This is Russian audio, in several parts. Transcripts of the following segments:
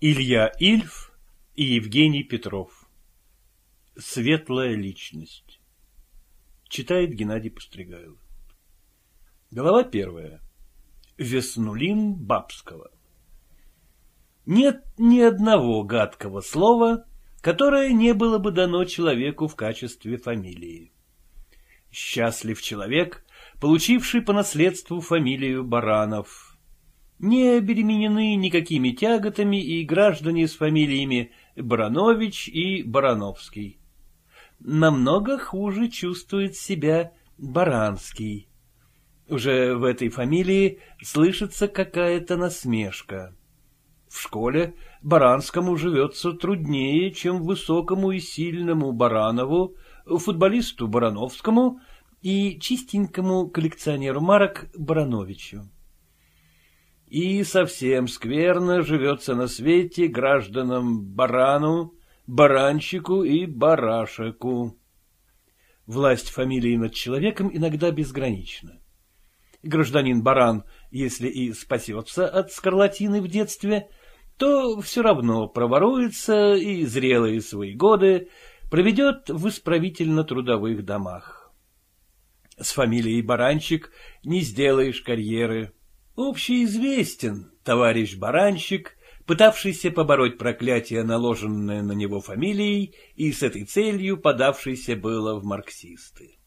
Илья Ильф и Евгений Петров. Светлая личность. Читает Геннадий Постригайло. Глава первая. Веснулин Бабского. Нет ни одного гадкого слова, которое не было бы дано человеку в качестве фамилии. Счастлив человек, получивший по наследству фамилию Баранов – не обеременены никакими тяготами и граждане с фамилиями Баранович и Барановский. Намного хуже чувствует себя Баранский. Уже в этой фамилии слышится какая-то насмешка. В школе Баранскому живется труднее, чем высокому и сильному Баранову, футболисту Барановскому и чистенькому коллекционеру марок Барановичу. И совсем скверно живется на свете гражданам барану, баранчику и барашеку. Власть фамилии над человеком иногда безгранична. Гражданин баран, если и спасется от скарлатины в детстве, то все равно проворуется и зрелые свои годы проведет в исправительно-трудовых домах. С фамилией баранчик не сделаешь карьеры, Общеизвестен товарищ баранщик, пытавшийся побороть проклятие, наложенное на него фамилией, и с этой целью подавшийся было в марксисты.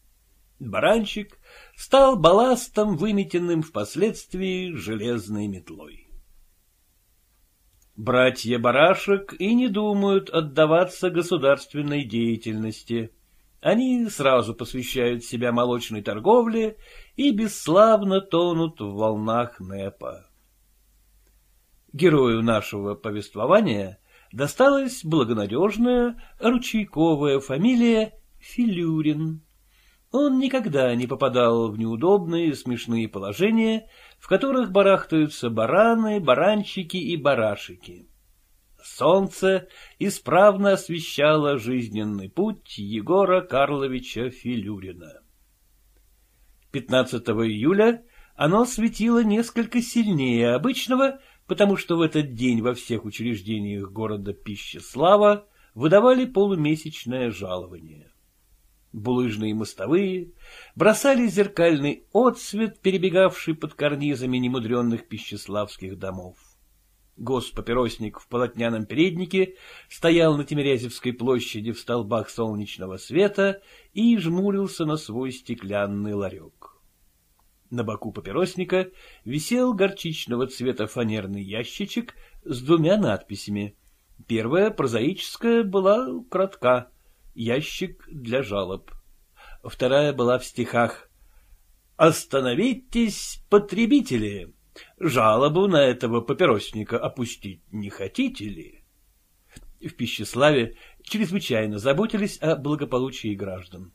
Баранчик стал балластом, выметенным впоследствии железной метлой. Братья Барашек и не думают отдаваться государственной деятельности. Они сразу посвящают себя молочной торговле и бесславно тонут в волнах Непа. Герою нашего повествования досталась благонадежная ручейковая фамилия Филюрин. Он никогда не попадал в неудобные смешные положения, в которых барахтаются бараны, баранчики и барашики. Солнце исправно освещало жизненный путь Егора Карловича Филюрина. 15 июля оно светило несколько сильнее обычного, потому что в этот день во всех учреждениях города Пищеслава выдавали полумесячное жалование. Булыжные мостовые бросали зеркальный отсвет, перебегавший под карнизами немудренных пищеславских домов. Госпоперосник в полотняном переднике стоял на Тимирязевской площади в столбах солнечного света и жмурился на свой стеклянный ларек. На боку папиросника висел горчичного цвета фанерный ящичек с двумя надписями. Первая, прозаическая, была кратка «Ящик для жалоб». Вторая была в стихах «Остановитесь, потребители!» Жалобу на этого папиросника опустить не хотите ли? В Пищеславе чрезвычайно заботились о благополучии граждан.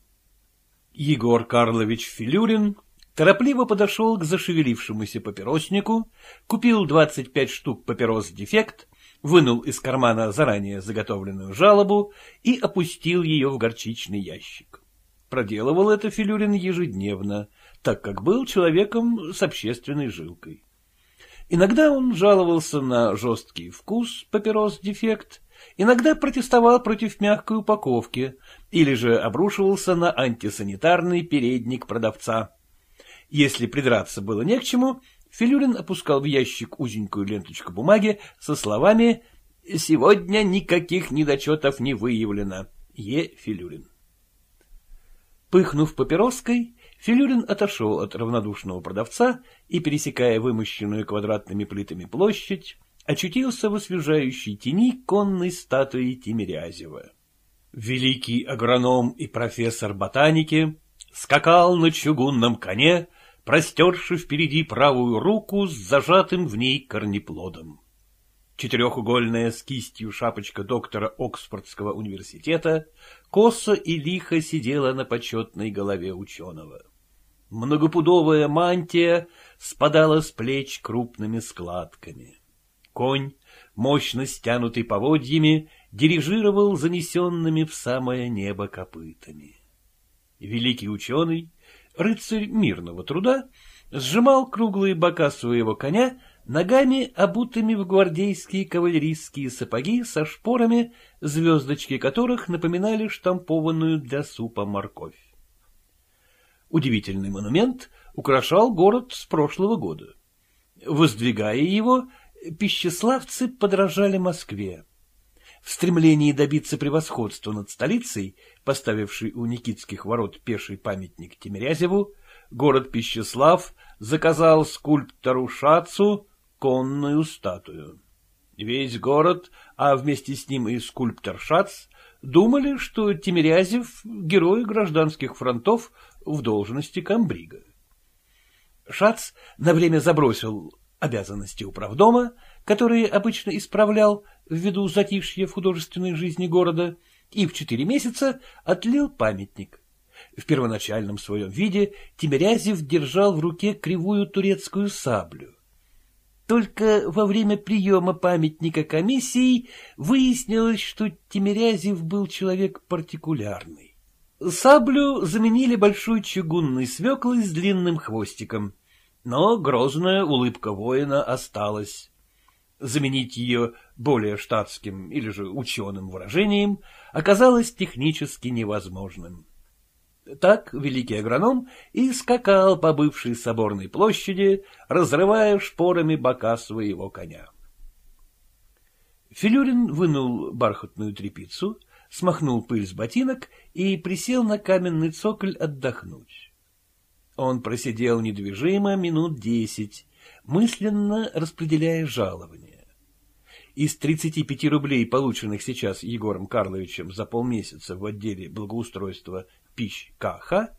Егор Карлович Филюрин торопливо подошел к зашевелившемуся папироснику, купил 25 штук папирос «Дефект», вынул из кармана заранее заготовленную жалобу и опустил ее в горчичный ящик. Проделывал это Филюрин ежедневно, так как был человеком с общественной жилкой. Иногда он жаловался на жесткий вкус папирос-дефект, иногда протестовал против мягкой упаковки или же обрушивался на антисанитарный передник продавца. Если придраться было не к чему, Филюрин опускал в ящик узенькую ленточку бумаги со словами «Сегодня никаких недочетов не выявлено. Е. Филюрин». Пыхнув папироской, Филюрин отошел от равнодушного продавца и, пересекая вымощенную квадратными плитами площадь, очутился в освежающей тени конной статуи Тимирязева. Великий агроном и профессор ботаники скакал на чугунном коне, простерши впереди правую руку с зажатым в ней корнеплодом. Четырехугольная с кистью шапочка доктора Оксфордского университета косо и лихо сидела на почетной голове ученого. Многопудовая мантия спадала с плеч крупными складками. Конь, мощно стянутый поводьями, дирижировал занесенными в самое небо копытами. Великий ученый, рыцарь мирного труда, сжимал круглые бока своего коня ногами, обутыми в гвардейские кавалерийские сапоги со шпорами, звездочки которых напоминали штампованную для супа морковь. Удивительный монумент украшал город с прошлого года. Воздвигая его, пищеславцы подражали Москве. В стремлении добиться превосходства над столицей, поставившей у Никитских ворот пеший памятник Тимирязеву, город Пищеслав заказал скульптору Шацу конную статую. Весь город, а вместе с ним и скульптор Шац, думали, что Тимирязев — герой гражданских фронтов в должности комбрига. Шац на время забросил обязанности управдома, которые обычно исправлял ввиду затишья в художественной жизни города, и в четыре месяца отлил памятник. В первоначальном своем виде Тимирязев держал в руке кривую турецкую саблю. Только во время приема памятника комиссии выяснилось, что Тимирязев был человек партикулярный. Саблю заменили большой чугунной свеклой с длинным хвостиком, но грозная улыбка воина осталась. Заменить ее более штатским или же ученым выражением оказалось технически невозможным. Так великий агроном и скакал по бывшей соборной площади, разрывая шпорами бока своего коня. Филюрин вынул бархатную трепицу, смахнул пыль с ботинок и присел на каменный цоколь отдохнуть. Он просидел недвижимо минут десять, мысленно распределяя жалование. Из 35 рублей, полученных сейчас Егором Карловичем за полмесяца в отделе благоустройства Пищкаха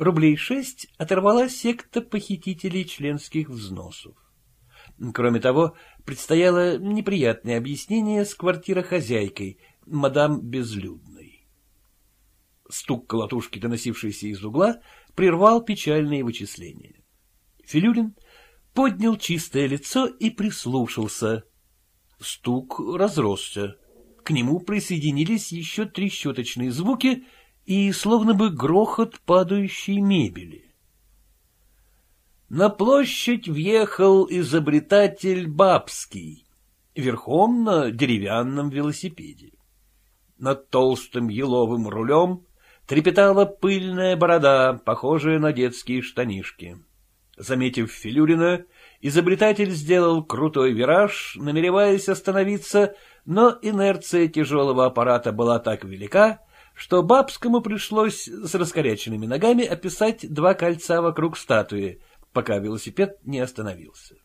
рублей шесть оторвала секта похитителей членских взносов. Кроме того, предстояло неприятное объяснение с квартирохозяйкой, мадам Безлюдной. Стук колотушки, доносившийся из угла, прервал печальные вычисления. Филюлин поднял чистое лицо и прислушался. Стук разросся. К нему присоединились еще три щеточные звуки — и словно бы грохот падающей мебели. На площадь въехал изобретатель Бабский, верхом на деревянном велосипеде. Над толстым еловым рулем трепетала пыльная борода, похожая на детские штанишки. Заметив Филюрина, изобретатель сделал крутой вираж, намереваясь остановиться, но инерция тяжелого аппарата была так велика, что Бабскому пришлось с раскоряченными ногами описать два кольца вокруг статуи, пока велосипед не остановился.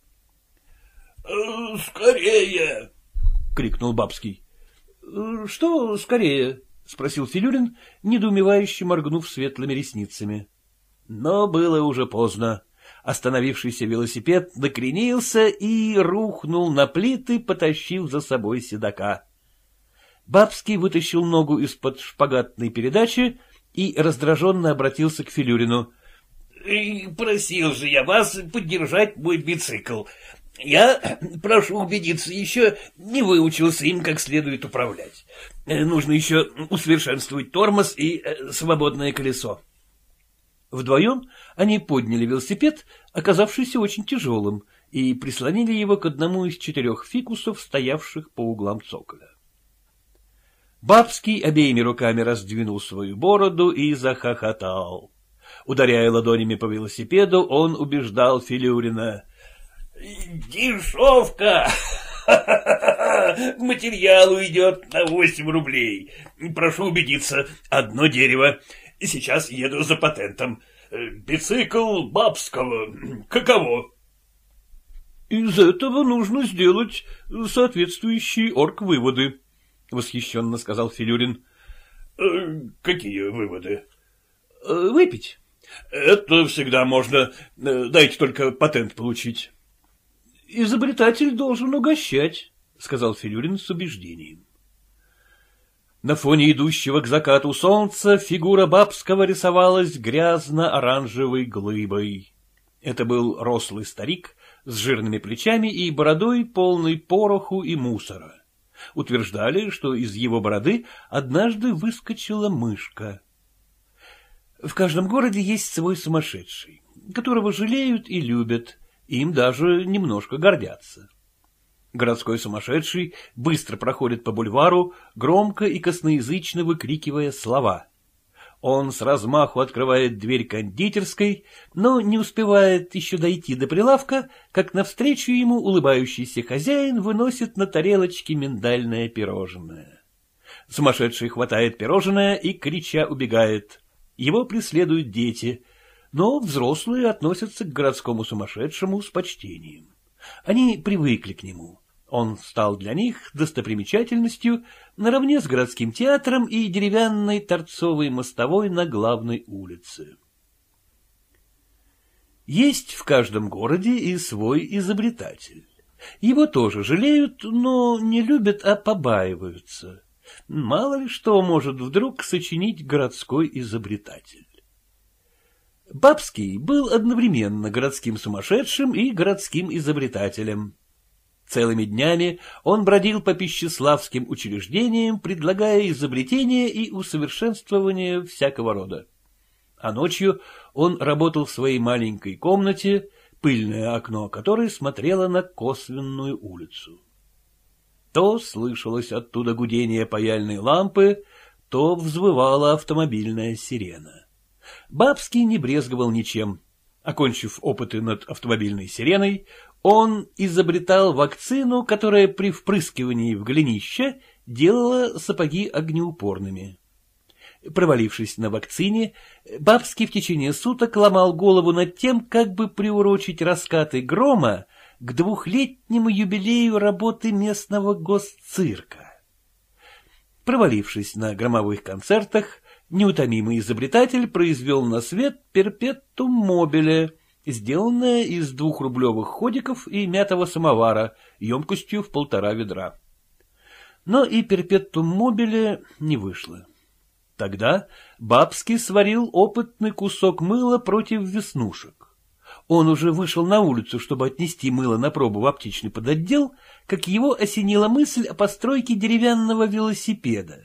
Э, «Скорее!» — крикнул Бабский. «Э, «Что скорее?» — спросил Филюрин, недоумевающе моргнув светлыми ресницами. Но было уже поздно. Остановившийся велосипед накренился и рухнул на плиты, потащив за собой седока. Бабский вытащил ногу из-под шпагатной передачи и раздраженно обратился к Филюрину. — Просил же я вас поддержать мой бицикл. Я, прошу убедиться, еще не выучился им как следует управлять. Нужно еще усовершенствовать тормоз и э, свободное колесо. Вдвоем они подняли велосипед, оказавшийся очень тяжелым, и прислонили его к одному из четырех фикусов, стоявших по углам цоколя. Бабский обеими руками раздвинул свою бороду и захохотал. Ударяя ладонями по велосипеду, он убеждал Филюрина. «Дешевка! Материал уйдет на восемь рублей. Прошу убедиться, одно дерево. Сейчас еду за патентом. Бицикл Бабского. Каково?» «Из этого нужно сделать соответствующие орг-выводы», — восхищенно сказал Филюрин. Э, — Какие выводы? Э, — Выпить. — Это всегда можно. Э, дайте только патент получить. — Изобретатель должен угощать, — сказал Филюрин с убеждением. На фоне идущего к закату солнца фигура бабского рисовалась грязно-оранжевой глыбой. Это был рослый старик с жирными плечами и бородой, полной пороху и мусора. Утверждали, что из его бороды однажды выскочила мышка. В каждом городе есть свой сумасшедший, которого жалеют и любят, и им даже немножко гордятся. Городской сумасшедший быстро проходит по бульвару, громко и косноязычно выкрикивая слова — он с размаху открывает дверь кондитерской, но не успевает еще дойти до прилавка, как навстречу ему улыбающийся хозяин выносит на тарелочке миндальное пирожное. Сумасшедший хватает пирожное и, крича, убегает. Его преследуют дети, но взрослые относятся к городскому сумасшедшему с почтением. Они привыкли к нему. Он стал для них достопримечательностью наравне с городским театром и деревянной торцовой мостовой на главной улице. Есть в каждом городе и свой изобретатель. Его тоже жалеют, но не любят, а побаиваются. Мало ли что может вдруг сочинить городской изобретатель. Бабский был одновременно городским сумасшедшим и городским изобретателем. Целыми днями он бродил по пищеславским учреждениям, предлагая изобретения и усовершенствования всякого рода. А ночью он работал в своей маленькой комнате, пыльное окно которой смотрело на косвенную улицу. То слышалось оттуда гудение паяльной лампы, то взвывала автомобильная сирена. Бабский не брезговал ничем. Окончив опыты над автомобильной сиреной, он изобретал вакцину, которая при впрыскивании в голенище делала сапоги огнеупорными. Провалившись на вакцине, Бабский в течение суток ломал голову над тем, как бы приурочить раскаты грома к двухлетнему юбилею работы местного госцирка. Провалившись на громовых концертах, неутомимый изобретатель произвел на свет перпетум мобиле — сделанная из двухрублевых ходиков и мятого самовара емкостью в полтора ведра. Но и перпеттум мобили не вышло. Тогда Бабский сварил опытный кусок мыла против веснушек. Он уже вышел на улицу, чтобы отнести мыло на пробу в аптечный подотдел, как его осенила мысль о постройке деревянного велосипеда.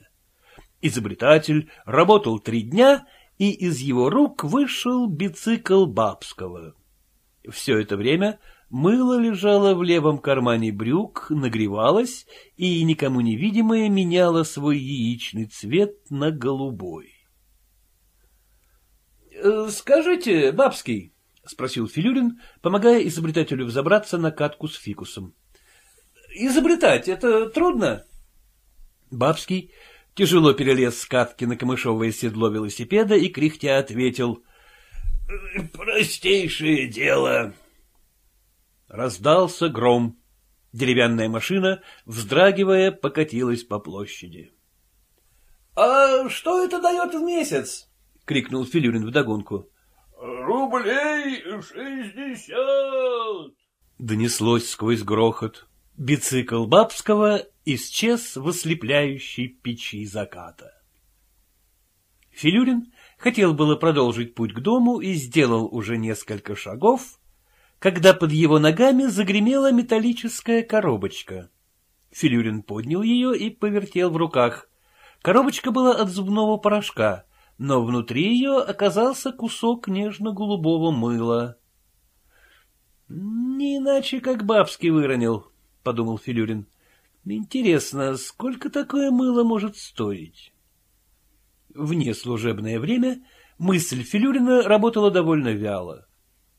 Изобретатель работал три дня и из его рук вышел бицикл Бабского. Все это время мыло лежало в левом кармане брюк, нагревалось и, никому невидимое, меняло свой яичный цвет на голубой. «Э, — Скажите, Бабский, — спросил Филюрин, помогая изобретателю взобраться на катку с фикусом. — Изобретать это трудно? Бабский тяжело перелез скатки на камышовое седло велосипеда и кряхтя ответил. — Простейшее дело. Раздался гром. Деревянная машина, вздрагивая, покатилась по площади. — А что это дает в месяц? — крикнул Филюрин вдогонку. — Рублей шестьдесят! — донеслось сквозь грохот. Бицикл Бабского исчез в ослепляющей печи заката. Филюрин хотел было продолжить путь к дому и сделал уже несколько шагов, когда под его ногами загремела металлическая коробочка. Филюрин поднял ее и повертел в руках. Коробочка была от зубного порошка, но внутри ее оказался кусок нежно-голубого мыла. — Не иначе, как бабский выронил, — подумал Филюрин. — Интересно, сколько такое мыло может стоить? Вне служебное время мысль Филюрина работала довольно вяло.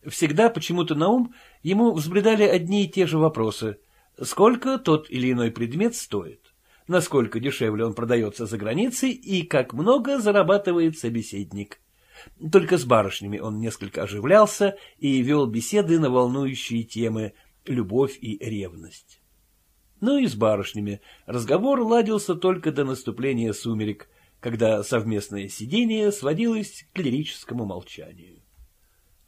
Всегда почему-то на ум ему взбредали одни и те же вопросы. Сколько тот или иной предмет стоит? Насколько дешевле он продается за границей и как много зарабатывает собеседник? Только с барышнями он несколько оживлялся и вел беседы на волнующие темы, любовь и ревность. Ну и с барышнями разговор ладился только до наступления сумерек, когда совместное сидение сводилось к лирическому молчанию.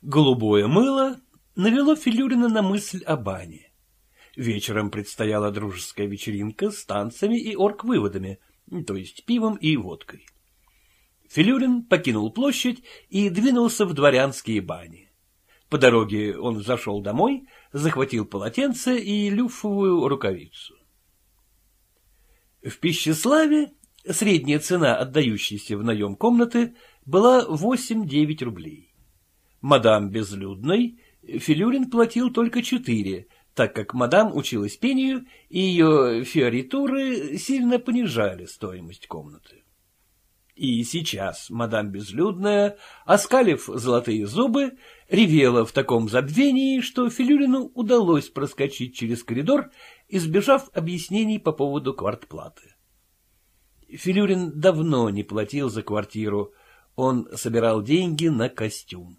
Голубое мыло навело Филюрина на мысль о бане. Вечером предстояла дружеская вечеринка с танцами и орк выводами то есть пивом и водкой. Филюрин покинул площадь и двинулся в дворянские бани. По дороге он зашел домой, захватил полотенце и люфовую рукавицу. В Пищеславе средняя цена, отдающейся в наем комнаты, была 8-9 рублей. Мадам Безлюдной Филюрин платил только 4, так как мадам училась пению, и ее фиоритуры сильно понижали стоимость комнаты. И сейчас мадам Безлюдная, оскалив золотые зубы, ревела в таком забвении, что Филюлину удалось проскочить через коридор, избежав объяснений по поводу квартплаты. Филюрин давно не платил за квартиру, он собирал деньги на костюм.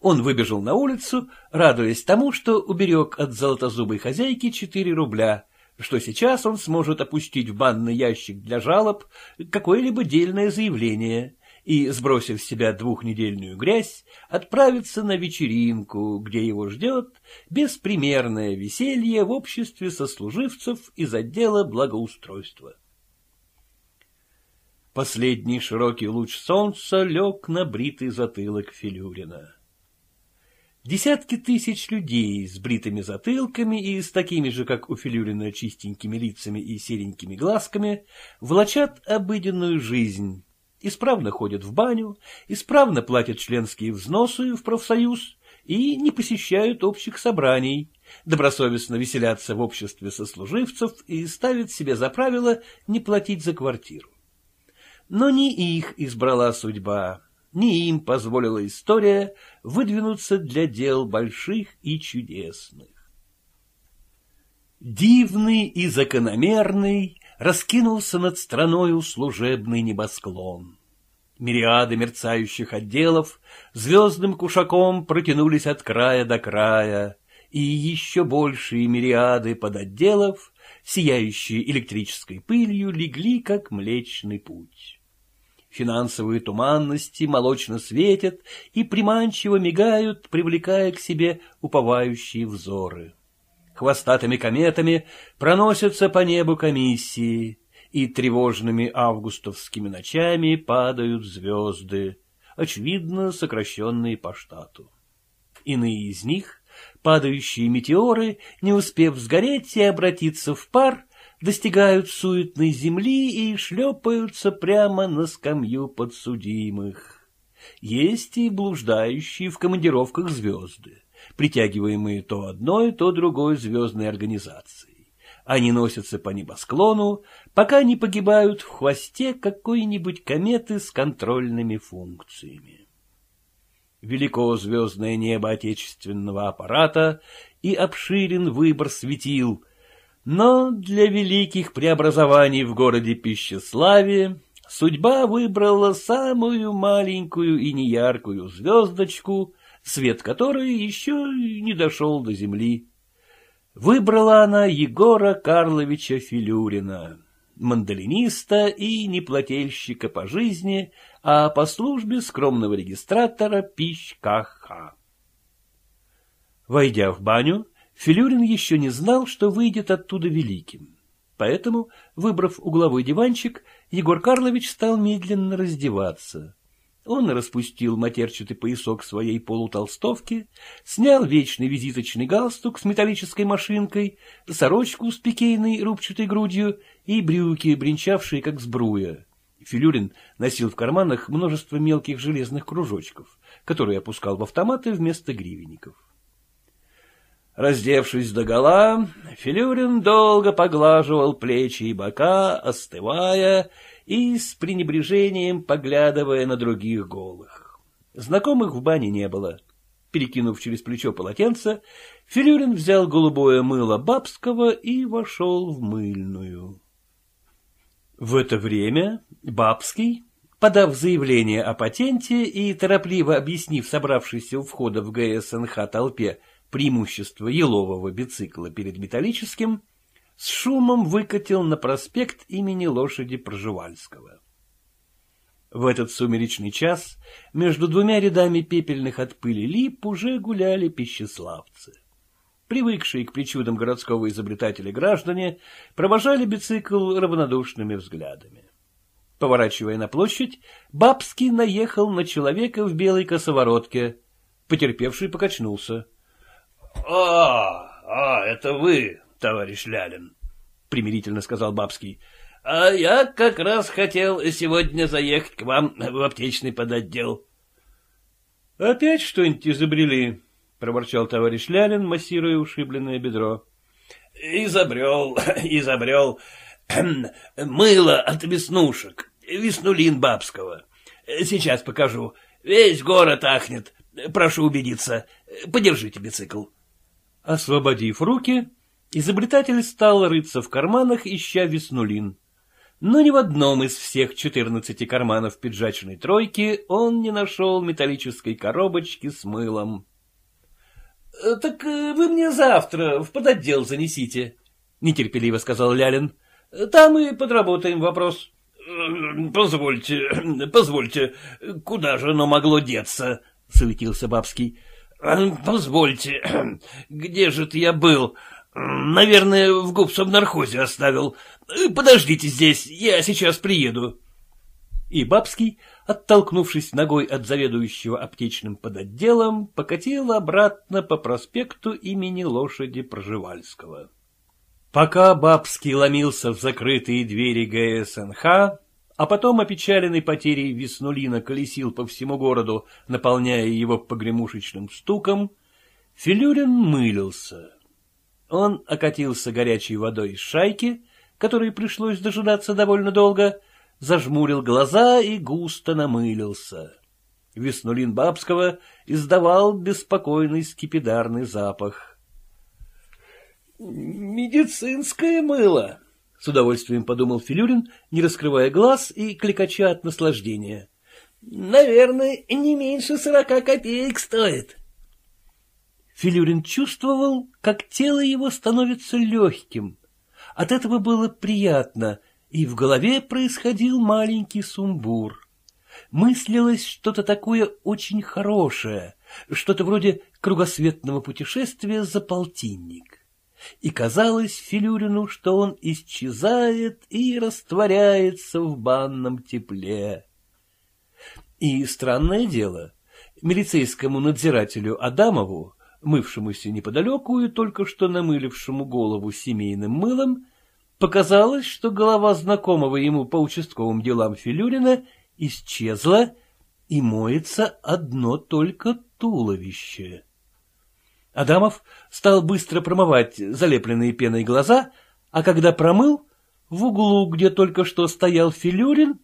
Он выбежал на улицу, радуясь тому, что уберег от золотозубой хозяйки четыре рубля, что сейчас он сможет опустить в банный ящик для жалоб какое-либо дельное заявление — и, сбросив с себя двухнедельную грязь, отправится на вечеринку, где его ждет беспримерное веселье в обществе сослуживцев из отдела благоустройства. Последний широкий луч солнца лег на бритый затылок Филюрина. Десятки тысяч людей с бритыми затылками и с такими же, как у Филюрина, чистенькими лицами и серенькими глазками, влачат обыденную жизнь, исправно ходят в баню, исправно платят членские взносы в профсоюз и не посещают общих собраний, добросовестно веселятся в обществе сослуживцев и ставят себе за правило не платить за квартиру. Но не их избрала судьба, не им позволила история выдвинуться для дел больших и чудесных. Дивный и закономерный раскинулся над страною служебный небосклон. Мириады мерцающих отделов звездным кушаком протянулись от края до края, и еще большие мириады подотделов, сияющие электрической пылью, легли, как млечный путь. Финансовые туманности молочно светят и приманчиво мигают, привлекая к себе уповающие взоры хвостатыми кометами проносятся по небу комиссии, и тревожными августовскими ночами падают звезды, очевидно сокращенные по штату. Иные из них, падающие метеоры, не успев сгореть и обратиться в пар, достигают суетной земли и шлепаются прямо на скамью подсудимых. Есть и блуждающие в командировках звезды притягиваемые то одной, то другой звездной организацией. Они носятся по небосклону, пока не погибают в хвосте какой-нибудь кометы с контрольными функциями. Велико звездное небо отечественного аппарата и обширен выбор светил, но для великих преобразований в городе Пищеславе судьба выбрала самую маленькую и неяркую звездочку, свет которой еще не дошел до земли. Выбрала она Егора Карловича Филюрина, мандолиниста и неплательщика по жизни, а по службе скромного регистратора Пичкаха. Войдя в баню, Филюрин еще не знал, что выйдет оттуда великим. Поэтому, выбрав угловой диванчик, Егор Карлович стал медленно раздеваться. Он распустил матерчатый поясок своей полутолстовки, снял вечный визиточный галстук с металлической машинкой, сорочку с пикейной рубчатой грудью и брюки, бренчавшие как сбруя. Филюрин носил в карманах множество мелких железных кружочков, которые опускал в автоматы вместо гривенников. Раздевшись догола, Филюрин долго поглаживал плечи и бока, остывая и с пренебрежением поглядывая на других голых. Знакомых в бане не было. Перекинув через плечо полотенце, Филюрин взял голубое мыло бабского и вошел в мыльную. В это время Бабский, подав заявление о патенте и торопливо объяснив собравшейся у входа в ГСНХ толпе преимущество елового бицикла перед металлическим, с шумом выкатил на проспект имени лошади Пржевальского. В этот сумеречный час между двумя рядами пепельных от пыли лип уже гуляли пищеславцы. Привыкшие к причудам городского изобретателя граждане провожали бицикл равнодушными взглядами. Поворачивая на площадь, Бабский наехал на человека в белой косоворотке. Потерпевший покачнулся. — А, а, это вы! товарищ Лялин, — примирительно сказал Бабский. — А я как раз хотел сегодня заехать к вам в аптечный подотдел. — Опять что-нибудь изобрели? — проворчал товарищ Лялин, массируя ушибленное бедро. — Изобрел, изобрел. Мыло от веснушек, веснулин бабского. Сейчас покажу. Весь город ахнет. Прошу убедиться. Подержите бицикл. Освободив руки, Изобретатель стал рыться в карманах, ища веснулин. Но ни в одном из всех четырнадцати карманов пиджачной тройки он не нашел металлической коробочки с мылом. «Э, — Так э, вы мне завтра в подотдел занесите, — нетерпеливо сказал Лялин. — Там и подработаем вопрос. «Э, — Позвольте, позвольте, куда же оно могло деться? — суетился Бабский. — Позвольте, где же ты я был? Наверное, в Нархозе оставил. Э, подождите здесь, я сейчас приеду. И Бабский, оттолкнувшись ногой от заведующего аптечным подотделом, покатил обратно по проспекту имени лошади Проживальского. Пока Бабский ломился в закрытые двери ГСНХ, а потом опечаленный потерей Веснулина колесил по всему городу, наполняя его погремушечным стуком, Филюрин мылился. Он окатился горячей водой из шайки, которой пришлось дожидаться довольно долго, зажмурил глаза и густо намылился. Веснулин Бабского издавал беспокойный скипидарный запах. — Медицинское мыло! — с удовольствием подумал Филюрин, не раскрывая глаз и кликача от наслаждения. — Наверное, не меньше сорока копеек стоит. — Филюрин чувствовал, как тело его становится легким. От этого было приятно, и в голове происходил маленький сумбур. Мыслилось что-то такое очень хорошее, что-то вроде кругосветного путешествия за полтинник. И казалось Филюрину, что он исчезает и растворяется в банном тепле. И странное дело, милицейскому надзирателю Адамову мывшемуся неподалеку и только что намылившему голову семейным мылом, показалось, что голова знакомого ему по участковым делам Филюрина исчезла и моется одно только туловище. Адамов стал быстро промывать залепленные пеной глаза, а когда промыл, в углу, где только что стоял Филюрин,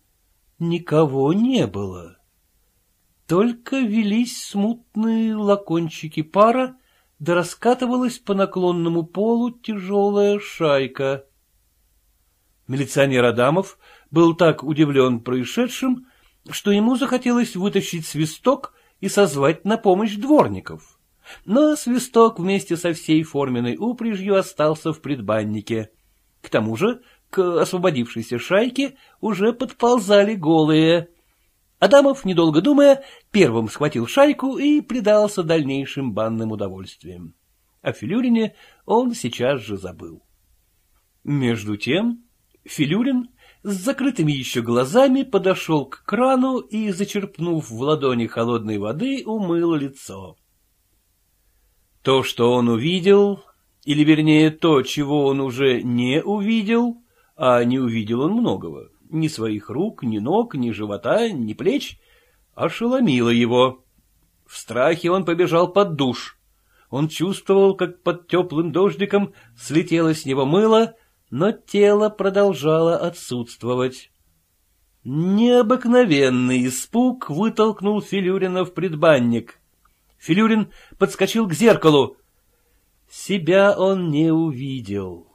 никого не было. Только велись смутные лакончики пара, да раскатывалась по наклонному полу тяжелая шайка. Милиционер Адамов был так удивлен происшедшим, что ему захотелось вытащить свисток и созвать на помощь дворников. Но свисток вместе со всей форменной упряжью остался в предбаннике. К тому же к освободившейся шайке уже подползали голые, Адамов, недолго думая, первым схватил шайку и предался дальнейшим банным удовольствиям. О Филюрине он сейчас же забыл. Между тем Филюрин с закрытыми еще глазами подошел к крану и, зачерпнув в ладони холодной воды, умыл лицо. То, что он увидел, или вернее то, чего он уже не увидел, а не увидел он многого, ни своих рук, ни ног, ни живота, ни плеч, ошеломило его. В страхе он побежал под душ. Он чувствовал, как под теплым дождиком слетело с него мыло, но тело продолжало отсутствовать. Необыкновенный испуг вытолкнул Филюрина в предбанник. Филюрин подскочил к зеркалу. Себя он не увидел.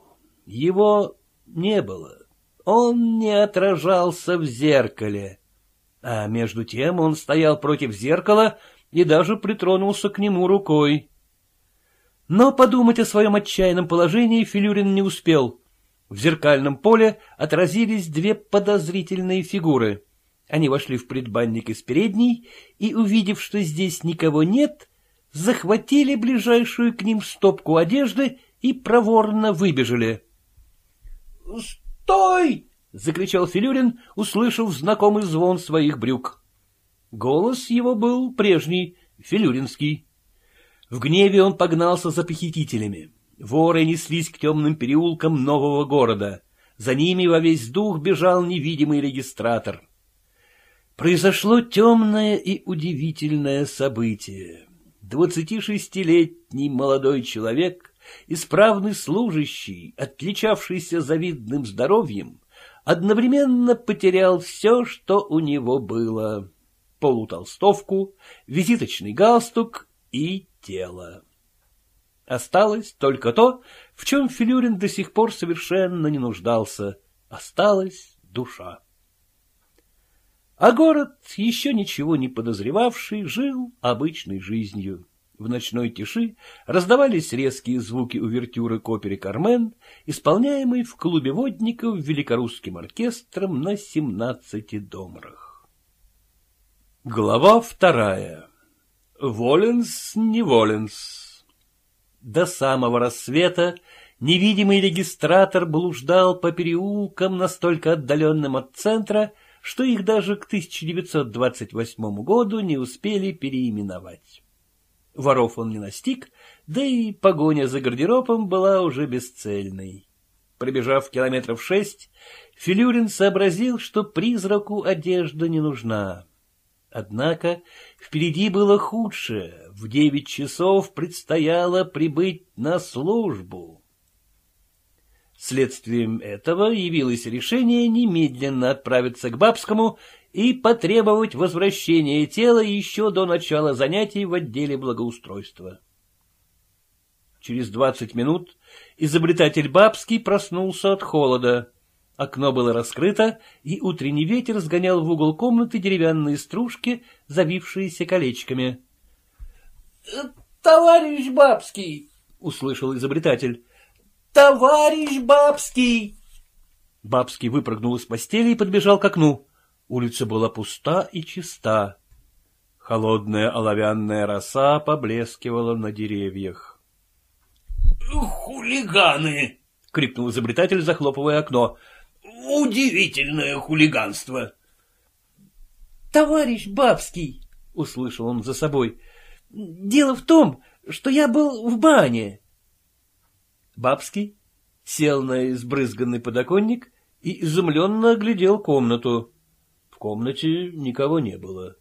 Его не было. Он не отражался в зеркале. А между тем он стоял против зеркала и даже притронулся к нему рукой. Но подумать о своем отчаянном положении Филюрин не успел. В зеркальном поле отразились две подозрительные фигуры. Они вошли в предбанник из передней и, увидев, что здесь никого нет, захватили ближайшую к ним стопку одежды и проворно выбежали. «Стой!» — закричал Филюрин, услышав знакомый звон своих брюк. Голос его был прежний, филюринский. В гневе он погнался за похитителями. Воры неслись к темным переулкам нового города. За ними во весь дух бежал невидимый регистратор. Произошло темное и удивительное событие. Двадцатишестилетний молодой человек — Исправный служащий, отличавшийся завидным здоровьем, одновременно потерял все, что у него было — полутолстовку, визиточный галстук и тело. Осталось только то, в чем Филюрин до сих пор совершенно не нуждался. Осталась душа. А город, еще ничего не подозревавший, жил обычной жизнью. В ночной тиши раздавались резкие звуки увертюры к опере «Кармен», исполняемой в клубе водников великорусским оркестром на семнадцати домрах. Глава вторая. Воленс, не воленс. До самого рассвета невидимый регистратор блуждал по переулкам, настолько отдаленным от центра, что их даже к 1928 году не успели переименовать. Воров он не настиг, да и погоня за гардеробом была уже бесцельной. Пробежав километров шесть, Филюрин сообразил, что призраку одежда не нужна. Однако впереди было худшее, в девять часов предстояло прибыть на службу. Следствием этого явилось решение немедленно отправиться к Бабскому и потребовать возвращения тела еще до начала занятий в отделе благоустройства. Через двадцать минут изобретатель Бабский проснулся от холода. Окно было раскрыто, и утренний ветер сгонял в угол комнаты деревянные стружки, завившиеся колечками. «Э, — Товарищ Бабский! — услышал изобретатель. — Товарищ Бабский! Бабский выпрыгнул из постели и подбежал к окну. Улица была пуста и чиста. Холодная оловянная роса поблескивала на деревьях. «Хулиганы!» — крикнул изобретатель, захлопывая окно. «Удивительное хулиганство!» «Товарищ Бабский!» — услышал он за собой. «Дело в том, что я был в бане». Бабский сел на избрызганный подоконник и изумленно оглядел комнату комнате никого не было.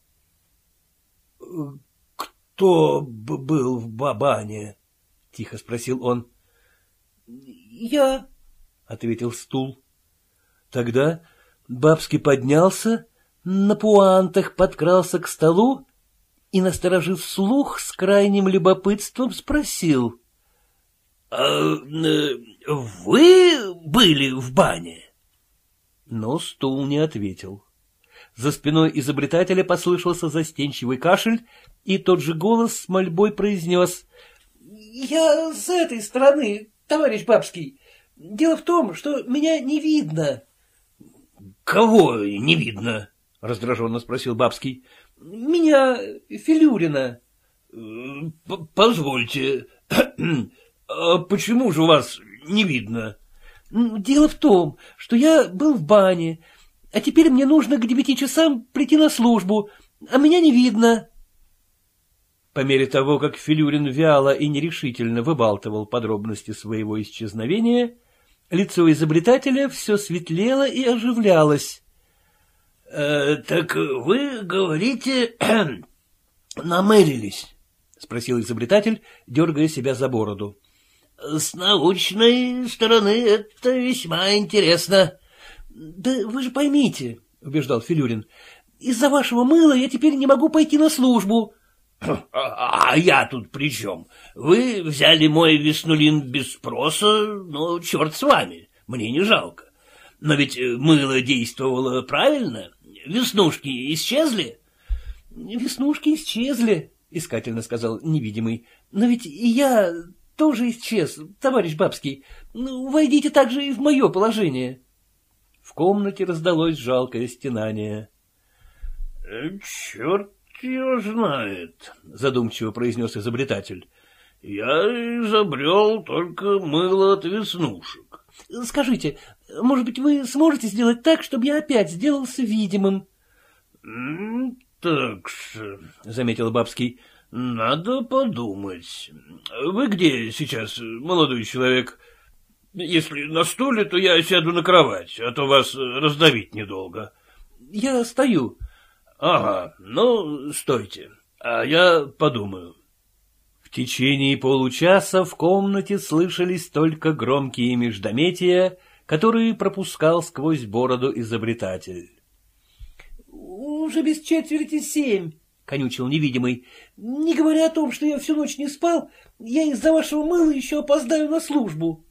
— Кто был в бабане? — тихо спросил он. — Я, — ответил стул. Тогда Бабский поднялся, на пуантах подкрался к столу и, насторожив слух, с крайним любопытством спросил. «А, э, — Вы были в бане? Но стул не ответил. За спиной изобретателя послышался застенчивый кашель, и тот же голос с мольбой произнес. — Я с этой стороны, товарищ Бабский. Дело в том, что меня не видно. — Кого не видно? — раздраженно спросил Бабский. — Меня, Филюрина. — Позвольте, а почему же у вас не видно? «Ну, — Дело в том, что я был в бане, а теперь мне нужно к девяти часам прийти на службу, а меня не видно. По мере того, как Филюрин вяло и нерешительно выбалтывал подробности своего исчезновения, лицо изобретателя все светлело и оживлялось. «Э, — Так вы говорите, намерились? – спросил изобретатель, дергая себя за бороду. — С научной стороны это весьма интересно. — да вы же поймите, — убеждал Филюрин, — из-за вашего мыла я теперь не могу пойти на службу. «А, а я тут при чем? Вы взяли мой веснулин без спроса, но черт с вами, мне не жалко. Но ведь мыло действовало правильно, веснушки исчезли. Веснушки исчезли, — искательно сказал невидимый. Но ведь и я тоже исчез, товарищ Бабский. Ну, войдите также и в мое положение. В комнате раздалось жалкое стенание. — Черт его знает, — задумчиво произнес изобретатель. — Я изобрел только мыло от веснушек. — Скажите, может быть, вы сможете сделать так, чтобы я опять сделался видимым? — Так, — заметил Бабский, — надо подумать. Вы где сейчас, молодой человек? — если на стуле, то я сяду на кровать, а то вас э, раздавить недолго. Я стою. Ага, ну, стойте, а я подумаю. В течение получаса в комнате слышались только громкие междометия, которые пропускал сквозь бороду изобретатель. «Уже без четверти семь», — конючил невидимый. «Не говоря о том, что я всю ночь не спал, я из-за вашего мыла еще опоздаю на службу».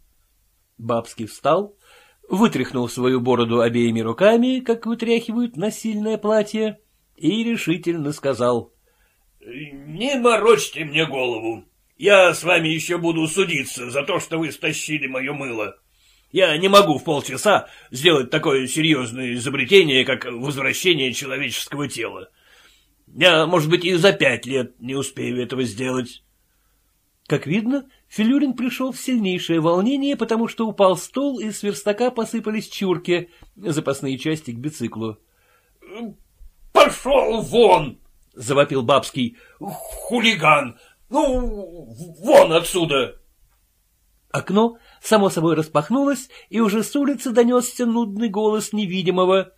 Бабский встал, вытряхнул свою бороду обеими руками, как вытряхивают насильное платье, и решительно сказал. — Не морочьте мне голову. Я с вами еще буду судиться за то, что вы стащили мое мыло. Я не могу в полчаса сделать такое серьезное изобретение, как возвращение человеческого тела. Я, может быть, и за пять лет не успею этого сделать. Как видно, Филюрин пришел в сильнейшее волнение, потому что упал стол, и с верстака посыпались чурки, запасные части к бициклу. — Пошел вон! — завопил Бабский. — Хулиган! Ну, вон отсюда! Окно само собой распахнулось, и уже с улицы донесся нудный голос невидимого.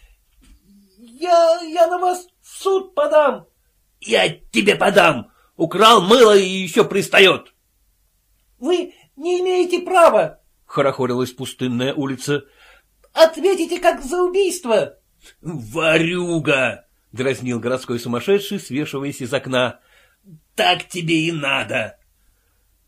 — Я... я на вас суд подам! — Я тебе подам! — Украл мыло и еще пристает. — Вы не имеете права, — хорохорилась пустынная улица. — Ответите как за убийство. — Варюга! — дразнил городской сумасшедший, свешиваясь из окна. — Так тебе и надо.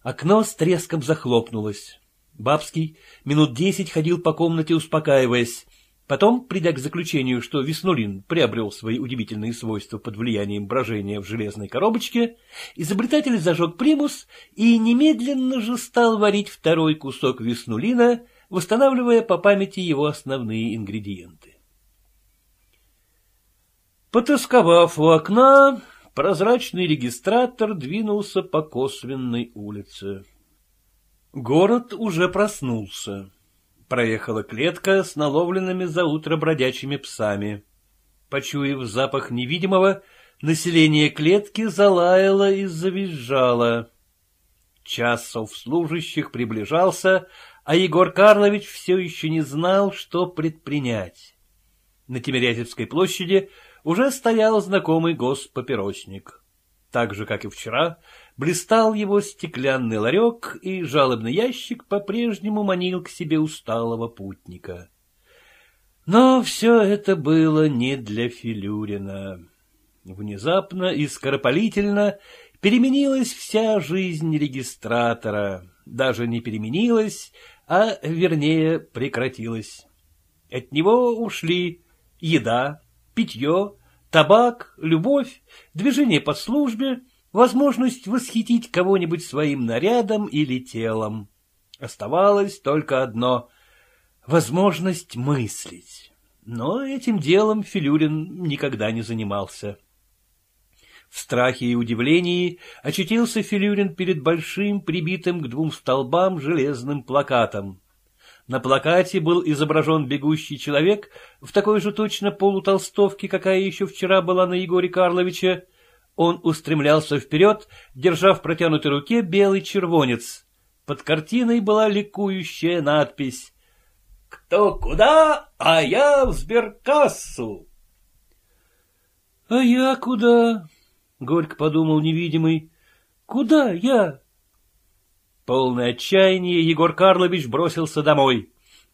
Окно с треском захлопнулось. Бабский минут десять ходил по комнате, успокаиваясь. Потом, придя к заключению, что Веснулин приобрел свои удивительные свойства под влиянием брожения в железной коробочке, изобретатель зажег примус и немедленно же стал варить второй кусок Веснулина, восстанавливая по памяти его основные ингредиенты. Потасковав у окна, прозрачный регистратор двинулся по косвенной улице. Город уже проснулся. Проехала клетка с наловленными за утро бродячими псами. Почуяв запах невидимого, население клетки залаяло и завизжало. Часов служащих приближался, а Егор Карлович все еще не знал, что предпринять. На Тимирязевской площади уже стоял знакомый госпапиросник, Так же, как и вчера, блистал его стеклянный ларек, и жалобный ящик по-прежнему манил к себе усталого путника. Но все это было не для Филюрина. Внезапно и скоропалительно переменилась вся жизнь регистратора. Даже не переменилась, а, вернее, прекратилась. От него ушли еда, питье, табак, любовь, движение по службе, возможность восхитить кого-нибудь своим нарядом или телом. Оставалось только одно — возможность мыслить. Но этим делом Филюрин никогда не занимался. В страхе и удивлении очутился Филюрин перед большим, прибитым к двум столбам железным плакатом. На плакате был изображен бегущий человек в такой же точно полутолстовке, какая еще вчера была на Егоре Карловиче, он устремлялся вперед, держа в протянутой руке белый червонец. Под картиной была ликующая надпись «Кто куда, а я в сберкассу!» «А я куда?» — горько подумал невидимый. «Куда я?» Полное отчаяние Егор Карлович бросился домой.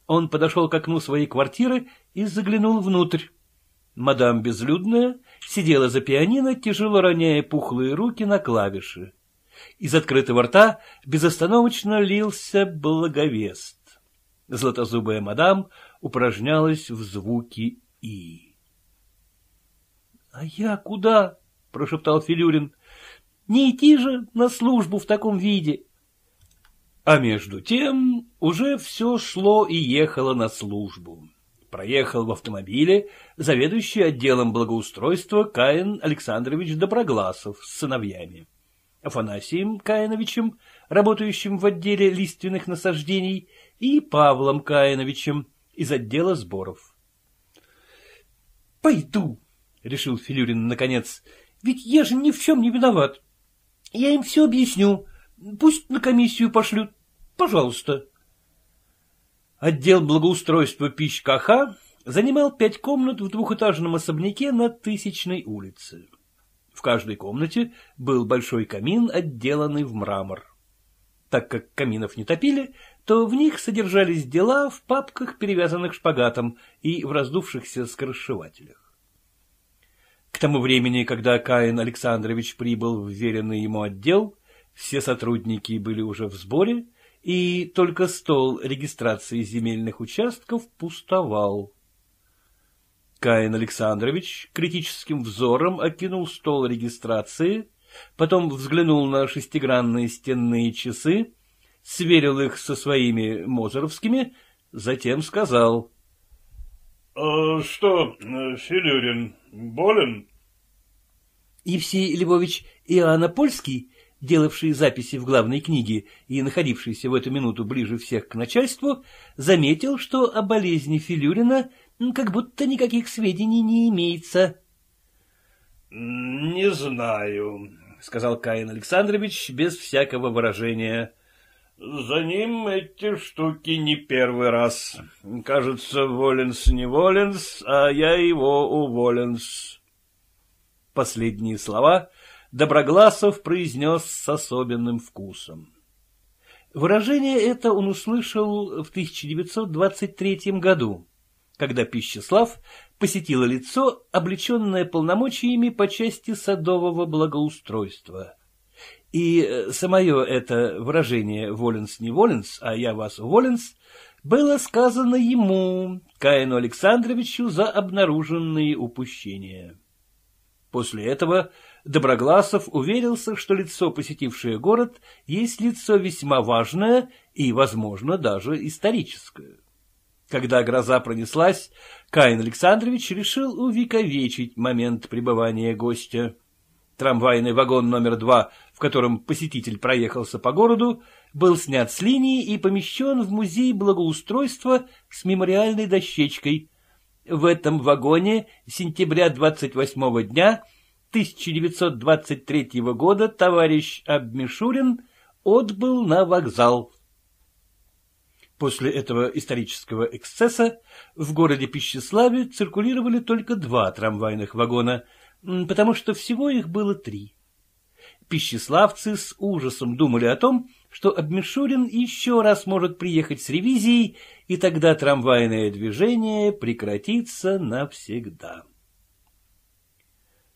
Он подошел к окну своей квартиры и заглянул внутрь. Мадам безлюдная — сидела за пианино, тяжело роняя пухлые руки на клавиши. Из открытого рта безостановочно лился благовест. Златозубая мадам упражнялась в звуке «и». — А я куда? — прошептал Филюрин. — Не идти же на службу в таком виде. А между тем уже все шло и ехало на службу проехал в автомобиле заведующий отделом благоустройства Каин Александрович Доброгласов с сыновьями. Афанасием Каиновичем, работающим в отделе лиственных насаждений, и Павлом Каиновичем из отдела сборов. — Пойду, — решил Филюрин наконец, — ведь я же ни в чем не виноват. Я им все объясню, пусть на комиссию пошлют, пожалуйста. — Отдел благоустройства пищ занимал пять комнат в двухэтажном особняке на Тысячной улице. В каждой комнате был большой камин, отделанный в мрамор. Так как каминов не топили, то в них содержались дела в папках, перевязанных шпагатом, и в раздувшихся скоросшивателях. К тому времени, когда Каин Александрович прибыл в веренный ему отдел, все сотрудники были уже в сборе, и только стол регистрации земельных участков пустовал. Каин Александрович критическим взором окинул стол регистрации, потом взглянул на шестигранные стенные часы, сверил их со своими мозеровскими, затем сказал. «А — Что, Филюрин, болен? — Евсей Львович Иоанна делавший записи в главной книге и находившийся в эту минуту ближе всех к начальству, заметил, что о болезни Филюрина как будто никаких сведений не имеется. — Не знаю, — сказал Каин Александрович без всякого выражения. — За ним эти штуки не первый раз. Кажется, Воленс не Воленс, а я его уволенс. Последние слова — Доброгласов произнес с особенным вкусом. Выражение это он услышал в 1923 году, когда Пищеслав посетила лицо, облеченное полномочиями по части садового благоустройства. И э, самое это выражение «воленс не воленс, а я вас воленс» было сказано ему, Каину Александровичу, за обнаруженные упущения. После этого Доброгласов уверился, что лицо, посетившее город, есть лицо весьма важное и, возможно, даже историческое. Когда гроза пронеслась, Каин Александрович решил увековечить момент пребывания гостя. Трамвайный вагон номер два, в котором посетитель проехался по городу, был снят с линии и помещен в музей благоустройства с мемориальной дощечкой. В этом вагоне сентября 28 дня – 1923 года товарищ Обмешурин отбыл на вокзал. После этого исторического эксцесса в городе Пищеславе циркулировали только два трамвайных вагона, потому что всего их было три. Пищеславцы с ужасом думали о том, что Обмешурин еще раз может приехать с ревизией, и тогда трамвайное движение прекратится навсегда.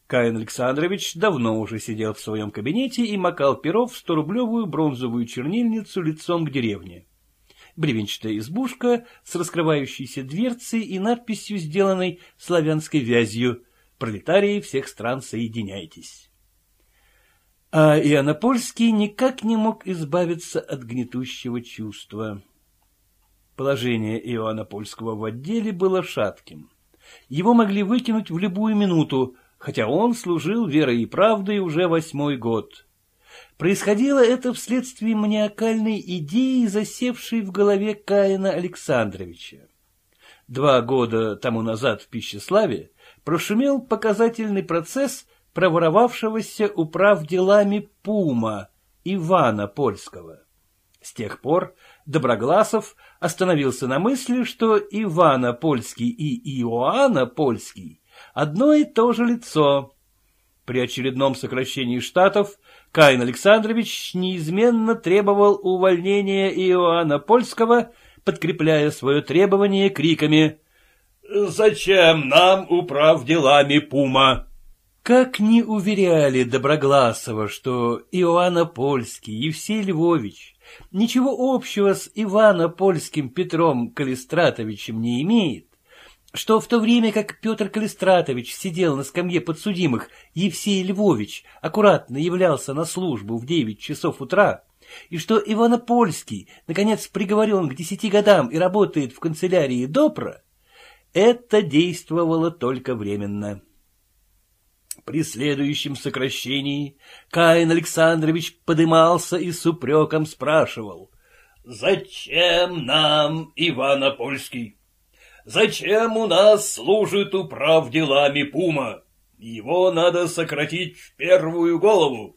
Каин Александрович давно уже сидел в своем кабинете и макал перо в сторублевую бронзовую чернильницу лицом к деревне. Бревенчатая избушка с раскрывающейся дверцей и надписью, сделанной славянской вязью «Пролетарии всех стран соединяйтесь». А Иоаннопольский никак не мог избавиться от гнетущего чувства. Положение Иоаннопольского в отделе было шатким. Его могли выкинуть в любую минуту, хотя он служил верой и правдой уже восьмой год. Происходило это вследствие маниакальной идеи, засевшей в голове Каина Александровича. Два года тому назад в Пищеславе прошумел показательный процесс проворовавшегося управ делами Пума Ивана Польского. С тех пор Доброгласов остановился на мысли, что Ивана Польский и Иоанна Польский одно и то же лицо. При очередном сокращении штатов Каин Александрович неизменно требовал увольнения Иоанна Польского, подкрепляя свое требование криками «Зачем нам управ делами Пума?» Как ни уверяли Доброгласова, что Иоанна Польский, Евсей Львович ничего общего с Ивана Польским Петром Калистратовичем не имеет, что в то время как Петр Калистратович сидел на скамье подсудимых, Евсей Львович аккуратно являлся на службу в девять часов утра, и что Иванопольский, наконец, приговорен к десяти годам и работает в канцелярии Допра, это действовало только временно. При следующем сокращении Каин Александрович подымался и с упреком спрашивал. «Зачем нам Иванопольский?» Зачем у нас служит управ делами Пума? Его надо сократить в первую голову.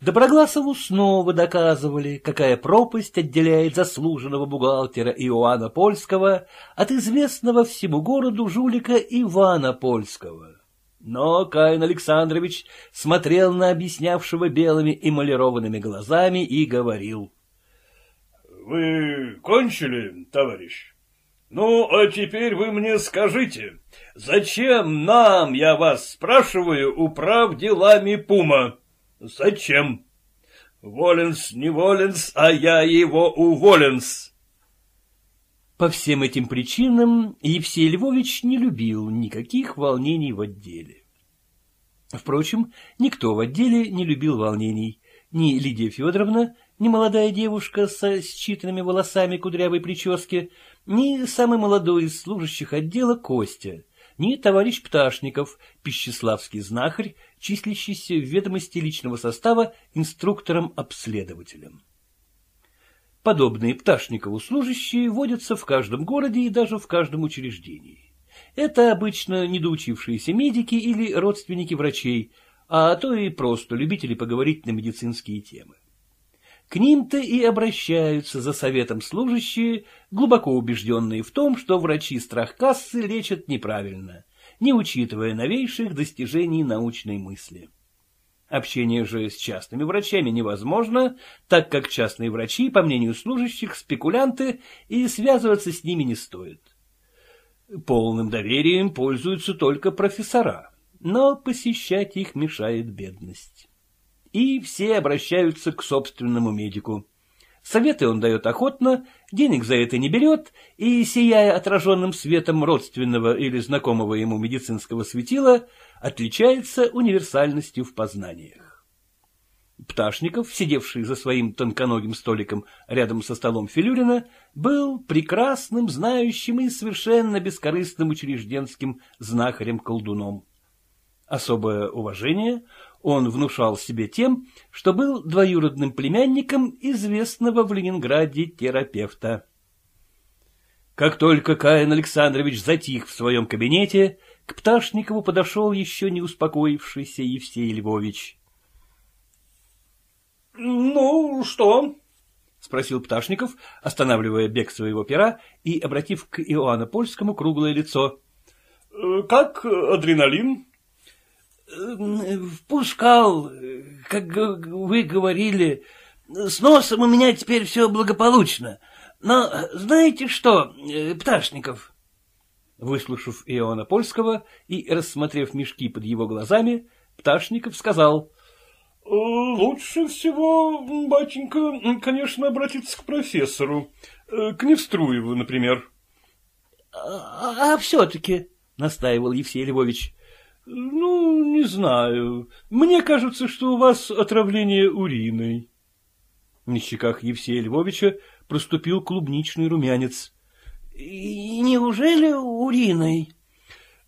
Доброгласову снова доказывали, какая пропасть отделяет заслуженного бухгалтера Иоанна Польского от известного всему городу жулика Ивана Польского. Но Каин Александрович смотрел на объяснявшего белыми эмалированными глазами и говорил. — Вы кончили, товарищ? Ну, а теперь вы мне скажите, зачем нам, я вас спрашиваю, управ делами Пума? Зачем? Воленс, не воленс, а я его уволенс. По всем этим причинам Евсей Львович не любил никаких волнений в отделе. Впрочем, никто в отделе не любил волнений. Ни Лидия Федоровна, ни молодая девушка со считанными волосами кудрявой прически, ни самый молодой из служащих отдела Костя, ни товарищ Пташников, пищеславский знахарь, числящийся в ведомости личного состава инструктором-обследователем. Подобные Пташникову служащие водятся в каждом городе и даже в каждом учреждении. Это обычно недоучившиеся медики или родственники врачей, а то и просто любители поговорить на медицинские темы. К ним-то и обращаются за советом служащие, глубоко убежденные в том, что врачи страхкассы лечат неправильно, не учитывая новейших достижений научной мысли. Общение же с частными врачами невозможно, так как частные врачи, по мнению служащих, спекулянты, и связываться с ними не стоит. Полным доверием пользуются только профессора, но посещать их мешает бедность и все обращаются к собственному медику. Советы он дает охотно, денег за это не берет, и, сияя отраженным светом родственного или знакомого ему медицинского светила, отличается универсальностью в познаниях. Пташников, сидевший за своим тонконогим столиком рядом со столом Филюрина, был прекрасным, знающим и совершенно бескорыстным учрежденским знахарем-колдуном. Особое уважение — он внушал себе тем, что был двоюродным племянником известного в Ленинграде терапевта. Как только Каин Александрович затих в своем кабинете, к Пташникову подошел еще не успокоившийся Евсей Львович. — Ну, что? — спросил Пташников, останавливая бег своего пера и обратив к Иоанну Польскому круглое лицо. — Как адреналин? Эм, впускал, как вы говорили. С носом у меня теперь все благополучно. Но знаете что, э, Пташников? Выслушав Иоанна Польского и рассмотрев мешки под его глазами, Пташников сказал. «Э, — Лучше всего, батенька, конечно, обратиться к профессору, э, к Невструеву, например. — А, а, а все-таки, — настаивал Евсей Львович, — Ну, не знаю. Мне кажется, что у вас отравление уриной. На щеках Евсея Львовича проступил клубничный румянец. — Неужели уриной?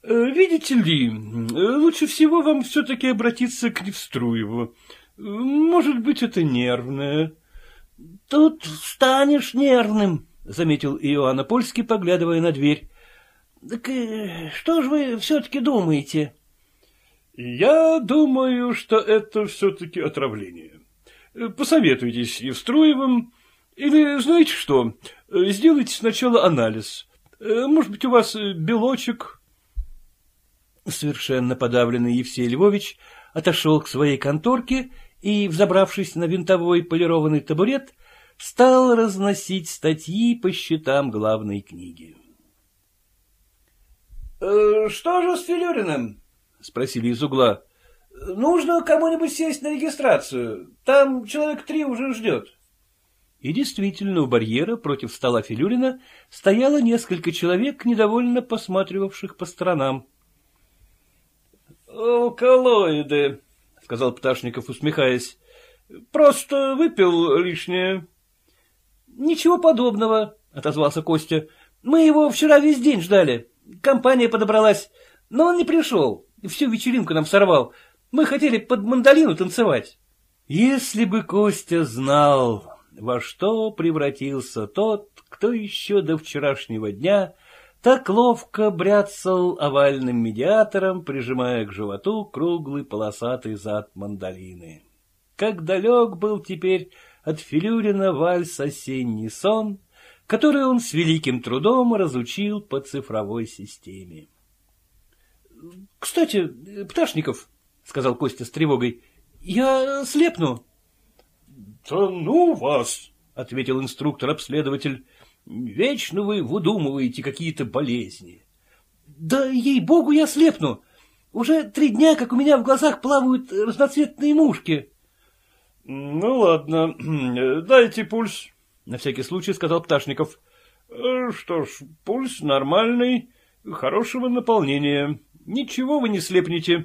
Э, — Видите ли, лучше всего вам все-таки обратиться к Невструеву. Может быть, это нервное. — Тут станешь нервным, — заметил Иоанна Польский, поглядывая на дверь. — Так э, что же вы все-таки думаете? Я думаю, что это все-таки отравление. Посоветуйтесь с Евструевым, или, знаете что, сделайте сначала анализ. Может быть, у вас белочек? Совершенно подавленный Евсей Львович отошел к своей конторке и, взобравшись на винтовой полированный табурет, стал разносить статьи по счетам главной книги. Э, что же с Филюриным? — спросили из угла. — Нужно кому-нибудь сесть на регистрацию. Там человек три уже ждет. И действительно, у барьера против стола Филюрина стояло несколько человек, недовольно посматривавших по сторонам. — Алкалоиды, — сказал Пташников, усмехаясь. — Просто выпил лишнее. — Ничего подобного, — отозвался Костя. — Мы его вчера весь день ждали. Компания подобралась, но он не пришел и всю вечеринку нам сорвал. Мы хотели под мандолину танцевать. Если бы Костя знал, во что превратился тот, кто еще до вчерашнего дня так ловко бряцал овальным медиатором, прижимая к животу круглый полосатый зад мандолины. Как далек был теперь от Филюрина вальс «Осенний сон», который он с великим трудом разучил по цифровой системе. — Кстати, Пташников, — сказал Костя с тревогой, — я слепну. — Да ну вас, — ответил инструктор-обследователь, — вечно вы выдумываете какие-то болезни. — Да ей-богу я слепну. Уже три дня, как у меня в глазах плавают разноцветные мушки. — Ну ладно, дайте пульс, — на всякий случай сказал Пташников. «Э, — Что ж, пульс нормальный, хорошего наполнения. Ничего вы не слепнете.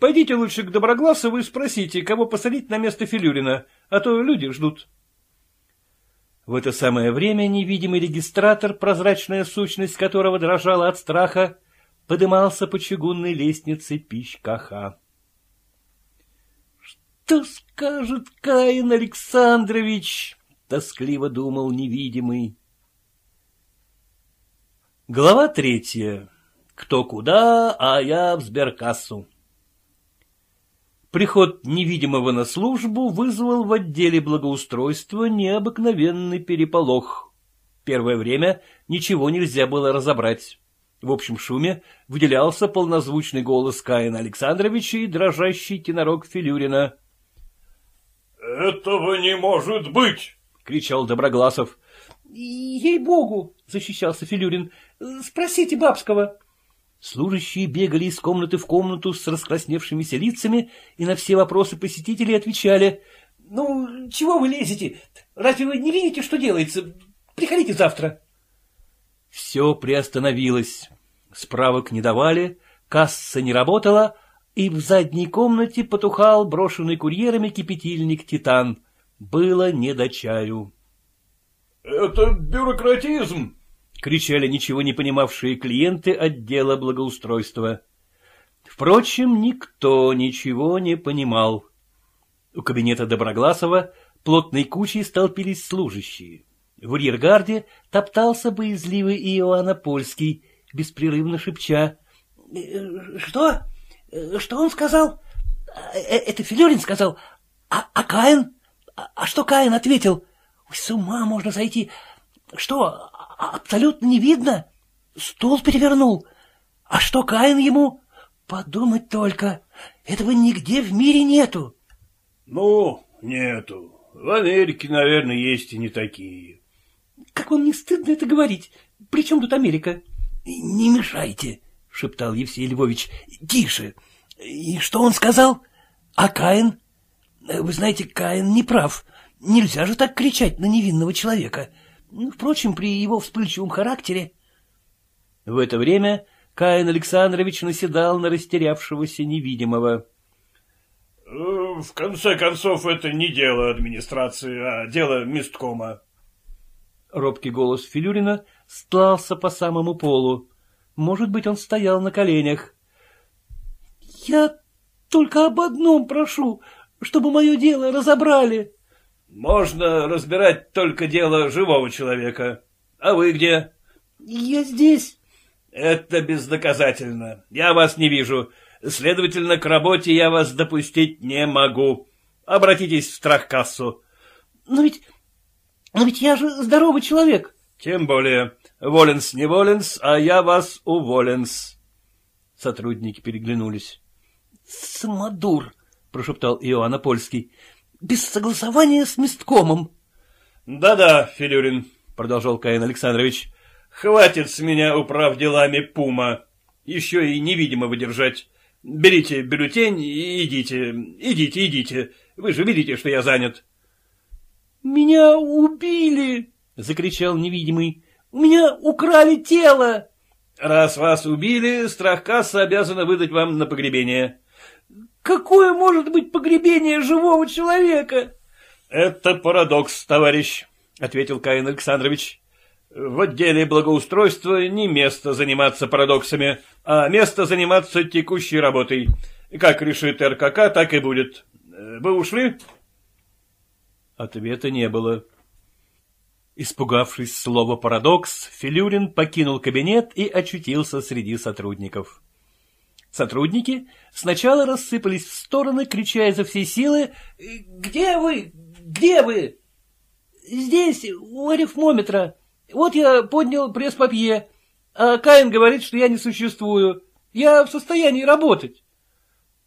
Пойдите лучше к Доброгласову и спросите, кого посадить на место Филюрина, а то люди ждут. В это самое время невидимый регистратор, прозрачная сущность которого дрожала от страха, подымался по чугунной лестнице пищкаха. — Что скажет Каин Александрович? — тоскливо думал невидимый. Глава третья кто куда, а я в сберкассу. Приход невидимого на службу вызвал в отделе благоустройства необыкновенный переполох. Первое время ничего нельзя было разобрать. В общем шуме выделялся полнозвучный голос Каина Александровича и дрожащий тенорог Филюрина. — Этого не может быть! — кричал Доброгласов. — Ей-богу! — защищался Филюрин. — Спросите бабского. Служащие бегали из комнаты в комнату с раскрасневшимися лицами и на все вопросы посетителей отвечали. — Ну, чего вы лезете? Разве вы не видите, что делается? Приходите завтра. Все приостановилось. Справок не давали, касса не работала, и в задней комнате потухал брошенный курьерами кипятильник «Титан». Было не до чаю. — Это бюрократизм, кричали ничего не понимавшие клиенты отдела благоустройства. Впрочем, никто ничего не понимал. У кабинета Доброгласова плотной кучей столпились служащие. В арьергарде топтался боязливый Иоанн Польский, беспрерывно шепча. «Э, — Что? Э, что он сказал? Э, это Филерин сказал? А, а Каин? А, а что Каин ответил? С ума можно сойти. Что, а, абсолютно не видно. Стол перевернул. А что Каин ему? Подумать только. Этого нигде в мире нету. Ну, нету. В Америке, наверное, есть и не такие. Как вам не стыдно это говорить? При чем тут Америка? Не мешайте, шептал Евсей Львович. Тише. И что он сказал? А Каин? Вы знаете, Каин не прав. Нельзя же так кричать на невинного человека. — ну, впрочем, при его вспыльчивом характере... В это время Каин Александрович наседал на растерявшегося невидимого. «Э, — В конце концов, это не дело администрации, а дело месткома. Робкий голос Филюрина стлался по самому полу. Может быть, он стоял на коленях. — Я только об одном прошу, чтобы мое дело разобрали. Можно разбирать только дело живого человека. А вы где? Я здесь. Это бездоказательно. Я вас не вижу. Следовательно, к работе я вас допустить не могу. Обратитесь в страхкассу. Но ведь... Но ведь я же здоровый человек. Тем более. Воленс не воленс, а я вас уволенс. Сотрудники переглянулись. Самодур, прошептал Иоанна Польский без согласования с месткомом. Да — Да-да, Филюрин, — продолжал Каин Александрович, — хватит с меня управ делами пума. Еще и невидимо выдержать. Берите бюллетень и идите, идите, идите. Вы же видите, что я занят. — Меня убили! — закричал невидимый. — У меня украли тело! — Раз вас убили, страхкасса обязана выдать вам на погребение. Какое может быть погребение живого человека? — Это парадокс, товарищ, — ответил Каин Александрович. — В отделе благоустройства не место заниматься парадоксами, а место заниматься текущей работой. Как решит РКК, так и будет. Вы ушли? Ответа не было. Испугавшись слова «парадокс», Филюрин покинул кабинет и очутился среди сотрудников. Сотрудники сначала рассыпались в стороны, крича изо всей силы «Э, «Где вы? Где вы?» «Здесь, у арифмометра. Вот я поднял пресс-папье, а Каин говорит, что я не существую. Я в состоянии работать».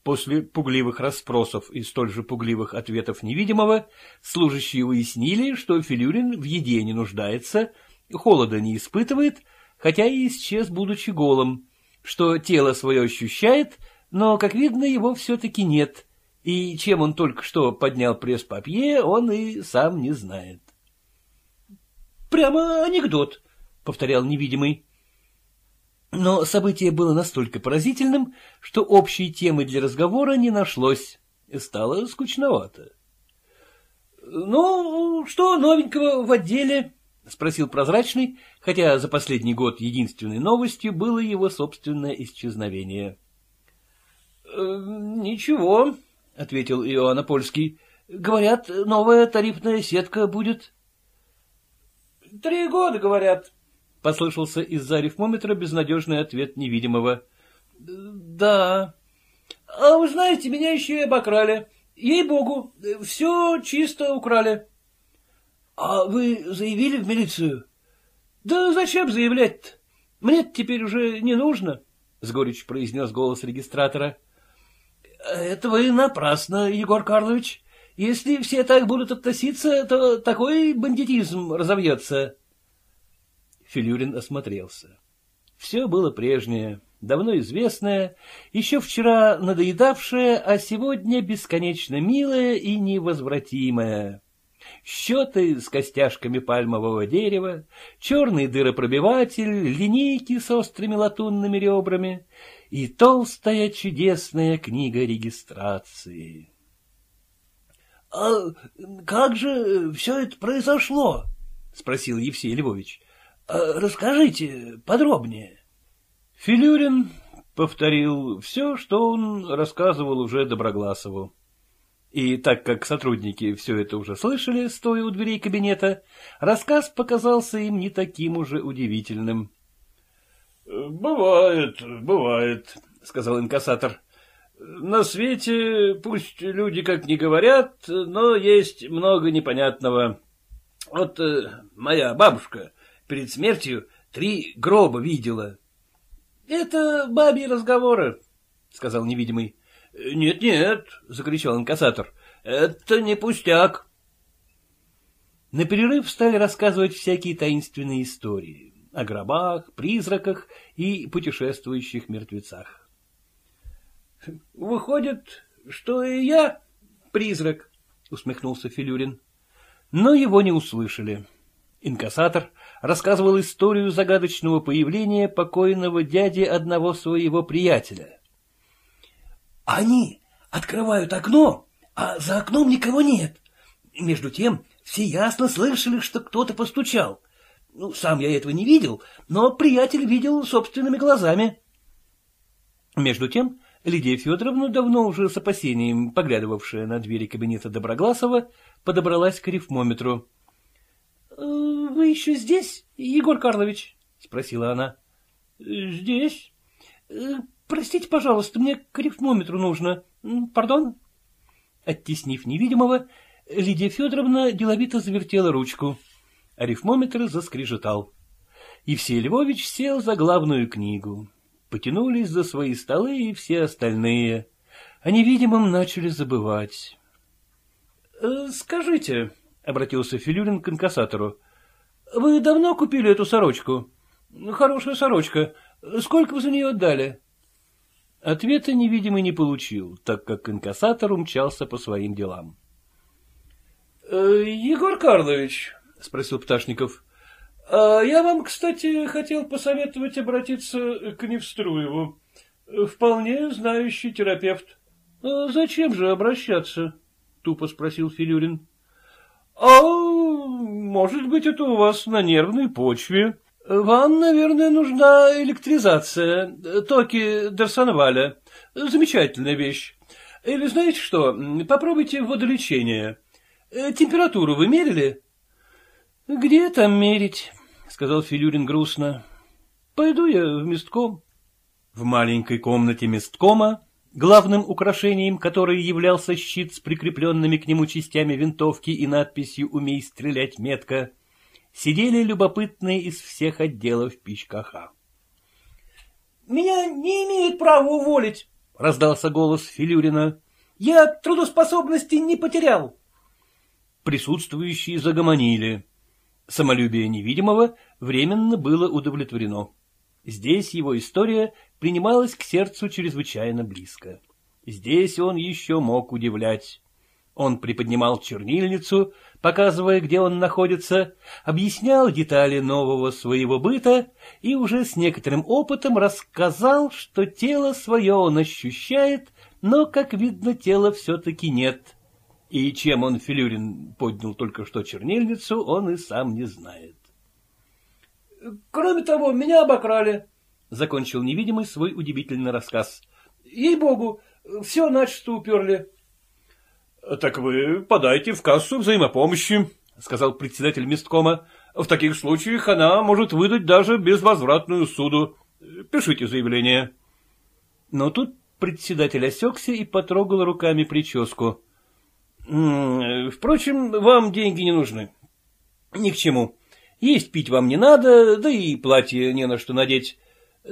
После пугливых расспросов и столь же пугливых ответов невидимого, служащие выяснили, что Филюрин в еде не нуждается, холода не испытывает, хотя и исчез, будучи голым что тело свое ощущает, но, как видно, его все-таки нет, и чем он только что поднял пресс-папье, он и сам не знает. — Прямо анекдот, — повторял невидимый. Но событие было настолько поразительным, что общей темы для разговора не нашлось. Стало скучновато. — Ну, что новенького в отделе? — спросил прозрачный, хотя за последний год единственной новостью было его собственное исчезновение. «Э, — Ничего, — ответил Иоаннопольский. — Говорят, новая тарифная сетка будет. — Три года, говорят, — послышался из-за рифмометра безнадежный ответ невидимого. — Да. — А вы знаете, меня еще и обокрали. Ей-богу, все чисто украли. — А вы заявили в милицию? Да зачем заявлять-то? Мне теперь уже не нужно, — с горечью произнес голос регистратора. — Это вы напрасно, Егор Карлович. Если все так будут относиться, то такой бандитизм разовьется. Филюрин осмотрелся. Все было прежнее, давно известное, еще вчера надоедавшее, а сегодня бесконечно милое и невозвратимое счеты с костяшками пальмового дерева, черный дыропробиватель, линейки с острыми латунными ребрами и толстая чудесная книга регистрации. — А как же все это произошло? — спросил Евсей Львович. А расскажите подробнее. Филюрин повторил все, что он рассказывал уже Доброгласову. И так как сотрудники все это уже слышали, стоя у дверей кабинета, рассказ показался им не таким уже удивительным. «Э, — Бывает, бывает, — сказал инкассатор. — На свете, пусть люди как не говорят, но есть много непонятного. Вот э, моя бабушка перед смертью три гроба видела. — Это бабьи разговоры, — сказал невидимый. Нет, — Нет-нет, — закричал инкассатор, — это не пустяк. На перерыв стали рассказывать всякие таинственные истории о гробах, призраках и путешествующих мертвецах. — Выходит, что и я призрак, — усмехнулся Филюрин. Но его не услышали. Инкассатор рассказывал историю загадочного появления покойного дяди одного своего приятеля. Они открывают окно, а за окном никого нет. Между тем все ясно слышали, что кто-то постучал. Ну, сам я этого не видел, но приятель видел собственными глазами. Между тем Лидия Федоровна, давно уже с опасением поглядывавшая на двери кабинета Доброгласова, подобралась к рифмометру. «Э, — Вы еще здесь, Егор Карлович? — спросила она. — Здесь. Э, Простите, пожалуйста, мне к рифмометру нужно. Пардон? Оттеснив невидимого, Лидия Федоровна деловито завертела ручку. А рифмометр заскрежетал. Евсей Львович сел за главную книгу. Потянулись за свои столы и все остальные. О невидимом начали забывать. «Э, — Скажите, — обратился Филюрин к инкассатору, — вы давно купили эту сорочку? Хорошая сорочка. Сколько вы за нее отдали? Ответа невидимый не получил, так как инкассатор умчался по своим делам. Э, — Егор Карлович, — спросил Пташников, — а я вам, кстати, хотел посоветовать обратиться к Невструеву, вполне знающий терапевт. А — Зачем же обращаться? — тупо спросил Филюрин. — А, может быть, это у вас на нервной почве, вам, наверное, нужна электризация, токи Дарсонваля. Замечательная вещь. Или знаете что, попробуйте водолечение. Э, температуру вы мерили? — Где там мерить? — сказал Филюрин грустно. — Пойду я в местком. В маленькой комнате месткома, главным украшением которой являлся щит с прикрепленными к нему частями винтовки и надписью «Умей стрелять метко», сидели любопытные из всех отделов пичкаха. — Меня не имеют права уволить, — раздался голос Филюрина. — Я трудоспособности не потерял. Присутствующие загомонили. Самолюбие невидимого временно было удовлетворено. Здесь его история принималась к сердцу чрезвычайно близко. Здесь он еще мог удивлять. Он приподнимал чернильницу, показывая, где он находится, объяснял детали нового своего быта и уже с некоторым опытом рассказал, что тело свое он ощущает, но, как видно, тела все-таки нет. И чем он, Филюрин, поднял только что чернильницу, он и сам не знает. — Кроме того, меня обокрали, — закончил невидимый свой удивительный рассказ. — Ей-богу, все начисто уперли. — «Так вы подайте в кассу взаимопомощи», — сказал председатель месткома. «В таких случаях она может выдать даже безвозвратную суду. Пишите заявление». Но тут председатель осекся и потрогал руками прическу. «Впрочем, вам деньги не нужны. Ни к чему. Есть пить вам не надо, да и платье не на что надеть.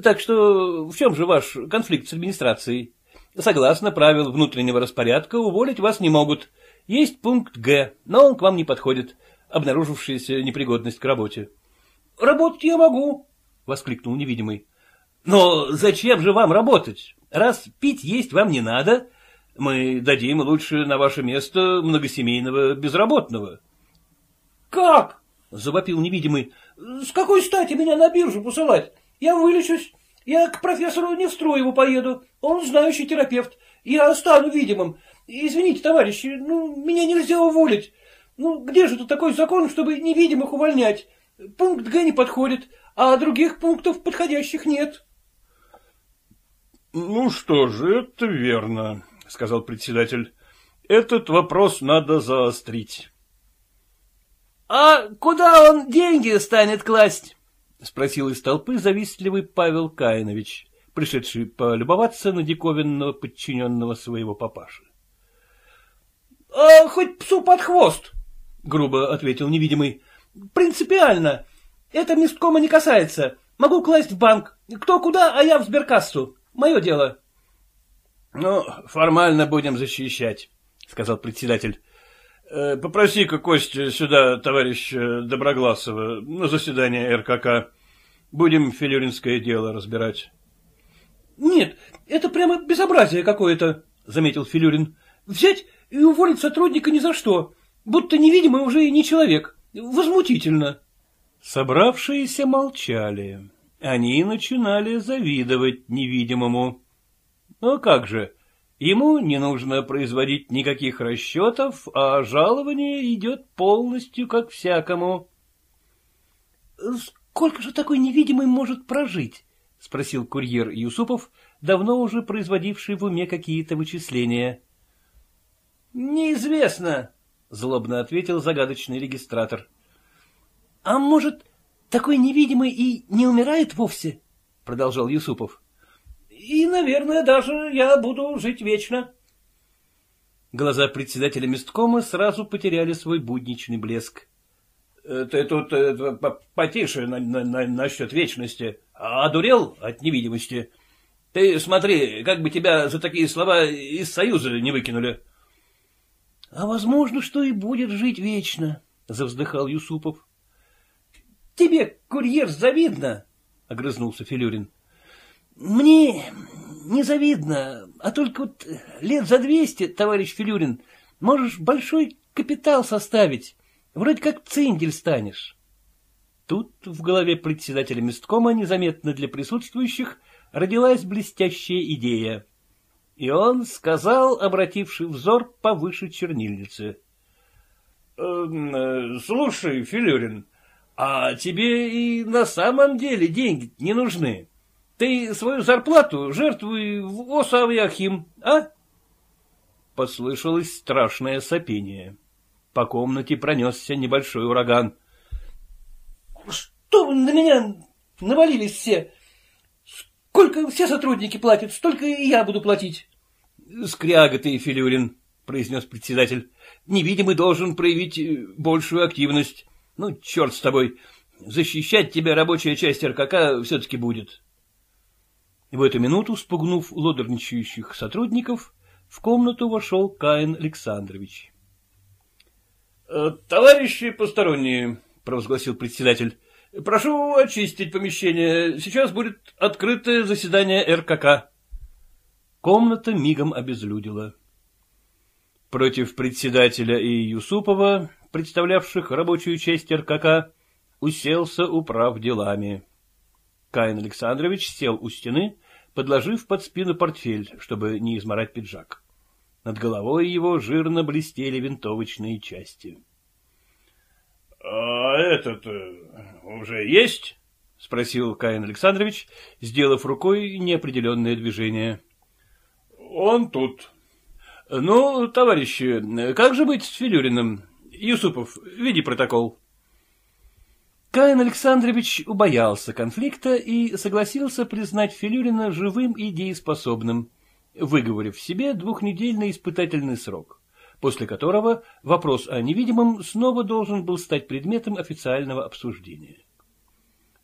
Так что в чем же ваш конфликт с администрацией?» Согласно правил внутреннего распорядка, уволить вас не могут. Есть пункт Г, но он к вам не подходит, обнаружившаяся непригодность к работе. — Работать я могу, — воскликнул невидимый. — Но зачем же вам работать? Раз пить есть вам не надо, мы дадим лучше на ваше место многосемейного безработного. — Как? — завопил невидимый. — С какой стати меня на биржу посылать? Я вылечусь, я к профессору Нестроеву поеду, он знающий терапевт. Я стану видимым. Извините, товарищи, ну, меня нельзя уволить. Ну, где же тут такой закон, чтобы невидимых увольнять? Пункт Г не подходит, а других пунктов подходящих нет. Ну что же, это верно, сказал председатель. Этот вопрос надо заострить. А куда он деньги станет класть? — спросил из толпы завистливый Павел Каинович, пришедший полюбоваться на диковинного подчиненного своего папаши. — А хоть псу под хвост, — грубо ответил невидимый. — Принципиально. Это месткома не касается. Могу класть в банк. Кто куда, а я в сберкассу. Мое дело. — Ну, формально будем защищать, — сказал председатель. Э, Попроси-ка, Костя, сюда товарищ э, Доброгласова на заседание РКК. Будем филюринское дело разбирать. — Нет, это прямо безобразие какое-то, — заметил Филюрин. — Взять и уволить сотрудника ни за что, будто невидимый уже и не человек. Возмутительно. Собравшиеся молчали. Они начинали завидовать невидимому. — Ну а как же, — Ему не нужно производить никаких расчетов, а жалование идет полностью, как всякому. — Сколько же такой невидимый может прожить? — спросил курьер Юсупов, давно уже производивший в уме какие-то вычисления. — Неизвестно, — злобно ответил загадочный регистратор. — А может, такой невидимый и не умирает вовсе? — продолжал Юсупов. — и, наверное, даже я буду жить вечно. Глаза председателя месткома сразу потеряли свой будничный блеск. Э, — Ты тут э, потише на, на, на, насчет вечности, а одурел от невидимости. Ты смотри, как бы тебя за такие слова из Союза не выкинули. — А возможно, что и будет жить вечно, — завздыхал Юсупов. — Тебе, курьер, завидно, — огрызнулся Филюрин. Мне не завидно, а только вот лет за двести, товарищ Филюрин, можешь большой капитал составить, вроде как циндель станешь. Тут в голове председателя месткома незаметно для присутствующих родилась блестящая идея. И он сказал, обративший взор повыше чернильницы. «Эм, э, слушай, Филюрин, а тебе и на самом деле деньги не нужны. — ты свою зарплату жертвуй в Осавьяхим, а? Послышалось страшное сопение. По комнате пронесся небольшой ураган. — Что вы на меня навалились все? Сколько все сотрудники платят, столько и я буду платить. — Скряга ты, Филюрин, — произнес председатель. — Невидимый должен проявить э, большую активность. Ну, черт с тобой, защищать тебя рабочая часть РКК все-таки будет. — в эту минуту, спугнув лодорничающих сотрудников, в комнату вошел Каин Александрович. «Э, — Товарищи посторонние, — провозгласил председатель, — прошу очистить помещение. Сейчас будет открытое заседание РКК. Комната мигом обезлюдила. Против председателя и Юсупова, представлявших рабочую часть РКК, уселся управ делами. Каин Александрович сел у стены, подложив под спину портфель, чтобы не изморать пиджак. Над головой его жирно блестели винтовочные части. — А этот э, уже есть? — спросил Каин Александрович, сделав рукой неопределенное движение. — Он тут. — Ну, товарищи, как же быть с Филюриным? Юсупов, веди протокол. — Каин Александрович убоялся конфликта и согласился признать Филюрина живым и дееспособным, выговорив себе двухнедельный испытательный срок, после которого вопрос о невидимом снова должен был стать предметом официального обсуждения.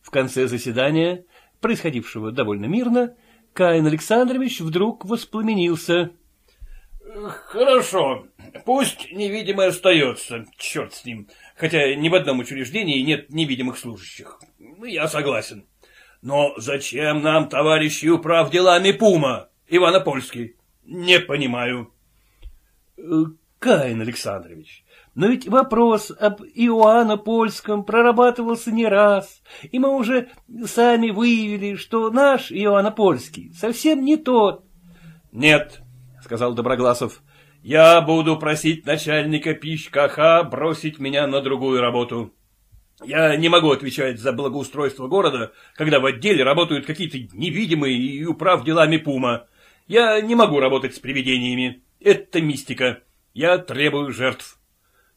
В конце заседания, происходившего довольно мирно, Каин Александрович вдруг воспламенился. — Хорошо, пусть невидимый остается, черт с ним, — хотя ни в одном учреждении нет невидимых служащих. Ну, я согласен. Но зачем нам, товарищи, прав делами Пума, Ивана Польский? Не понимаю. Э, Каин Александрович, но ведь вопрос об Иоанна Польском прорабатывался не раз, и мы уже сами выявили, что наш Иоанна Польский совсем не тот. — Нет, — сказал Доброгласов, я буду просить начальника пищкаха бросить меня на другую работу. Я не могу отвечать за благоустройство города, когда в отделе работают какие-то невидимые и управ делами Пума. Я не могу работать с привидениями. Это мистика. Я требую жертв.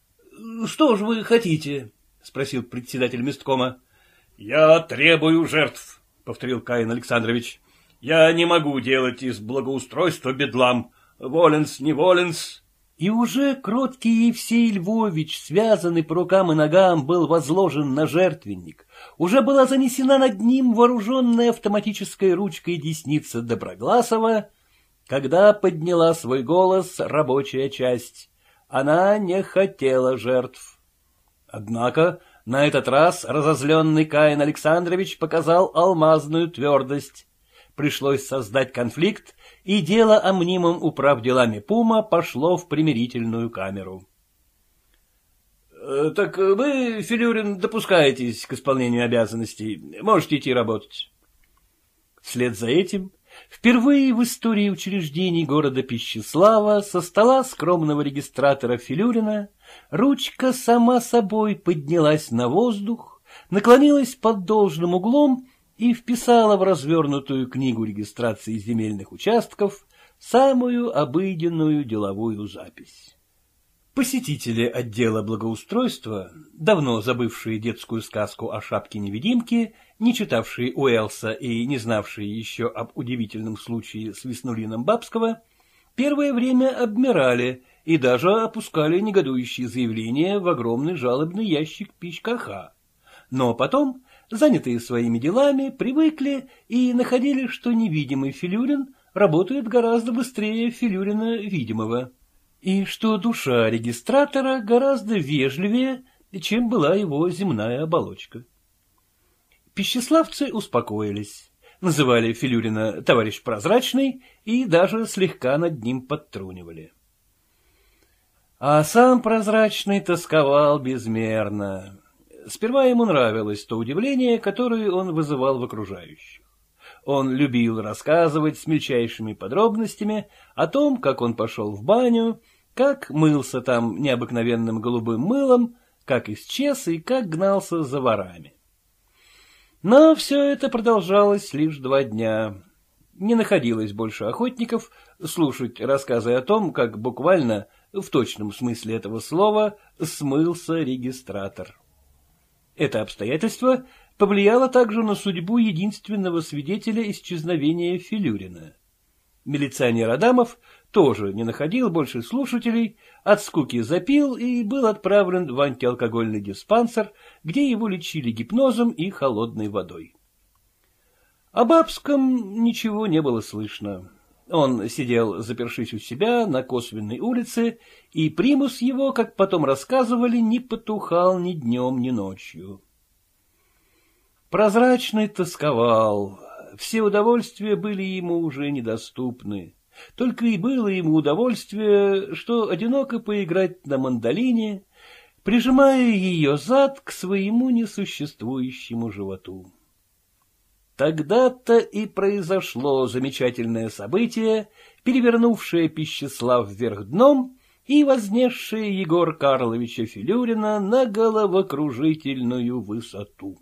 — Что же вы хотите? — спросил председатель месткома. — Я требую жертв, — повторил Каин Александрович. — Я не могу делать из благоустройства бедлам воленс, не воленс. И уже кроткий Евсей Львович, связанный по рукам и ногам, был возложен на жертвенник. Уже была занесена над ним вооруженная автоматической ручкой десница Доброгласова, когда подняла свой голос рабочая часть. Она не хотела жертв. Однако на этот раз разозленный Каин Александрович показал алмазную твердость. Пришлось создать конфликт, и дело о мнимом управ делами Пума пошло в примирительную камеру. Э, — Так вы, Филюрин, допускаетесь к исполнению обязанностей, можете идти работать. Вслед за этим впервые в истории учреждений города Пищеслава со стола скромного регистратора Филюрина ручка сама собой поднялась на воздух, наклонилась под должным углом и вписала в развернутую книгу регистрации земельных участков самую обыденную деловую запись. Посетители отдела благоустройства, давно забывшие детскую сказку о шапке-невидимке, не читавшие Уэлса и не знавшие еще об удивительном случае с Веснулином Бабского, первое время обмирали и даже опускали негодующие заявления в огромный жалобный ящик пичкаха. Но потом занятые своими делами, привыкли и находили, что невидимый филюрин работает гораздо быстрее филюрина видимого, и что душа регистратора гораздо вежливее, чем была его земная оболочка. Пищеславцы успокоились, называли Филюрина «товарищ прозрачный» и даже слегка над ним подтрунивали. А сам прозрачный тосковал безмерно, Сперва ему нравилось то удивление, которое он вызывал в окружающих. Он любил рассказывать с мельчайшими подробностями о том, как он пошел в баню, как мылся там необыкновенным голубым мылом, как исчез и как гнался за ворами. Но все это продолжалось лишь два дня. Не находилось больше охотников слушать рассказы о том, как буквально, в точном смысле этого слова, смылся регистратор. Это обстоятельство повлияло также на судьбу единственного свидетеля исчезновения Филюрина. Милиционер Адамов тоже не находил больше слушателей, от скуки запил и был отправлен в антиалкогольный диспансер, где его лечили гипнозом и холодной водой. О Бабском ничего не было слышно. Он сидел, запершись у себя, на Косвенной улице, и примус его, как потом рассказывали, не потухал ни днем, ни ночью. Прозрачный тосковал, все удовольствия были ему уже недоступны. Только и было ему удовольствие, что одиноко поиграть на мандолине, прижимая ее зад к своему несуществующему животу. Тогда-то и произошло замечательное событие, перевернувшее пищеслав вверх дном и вознесшее Егор Карловича Филюрина на головокружительную высоту.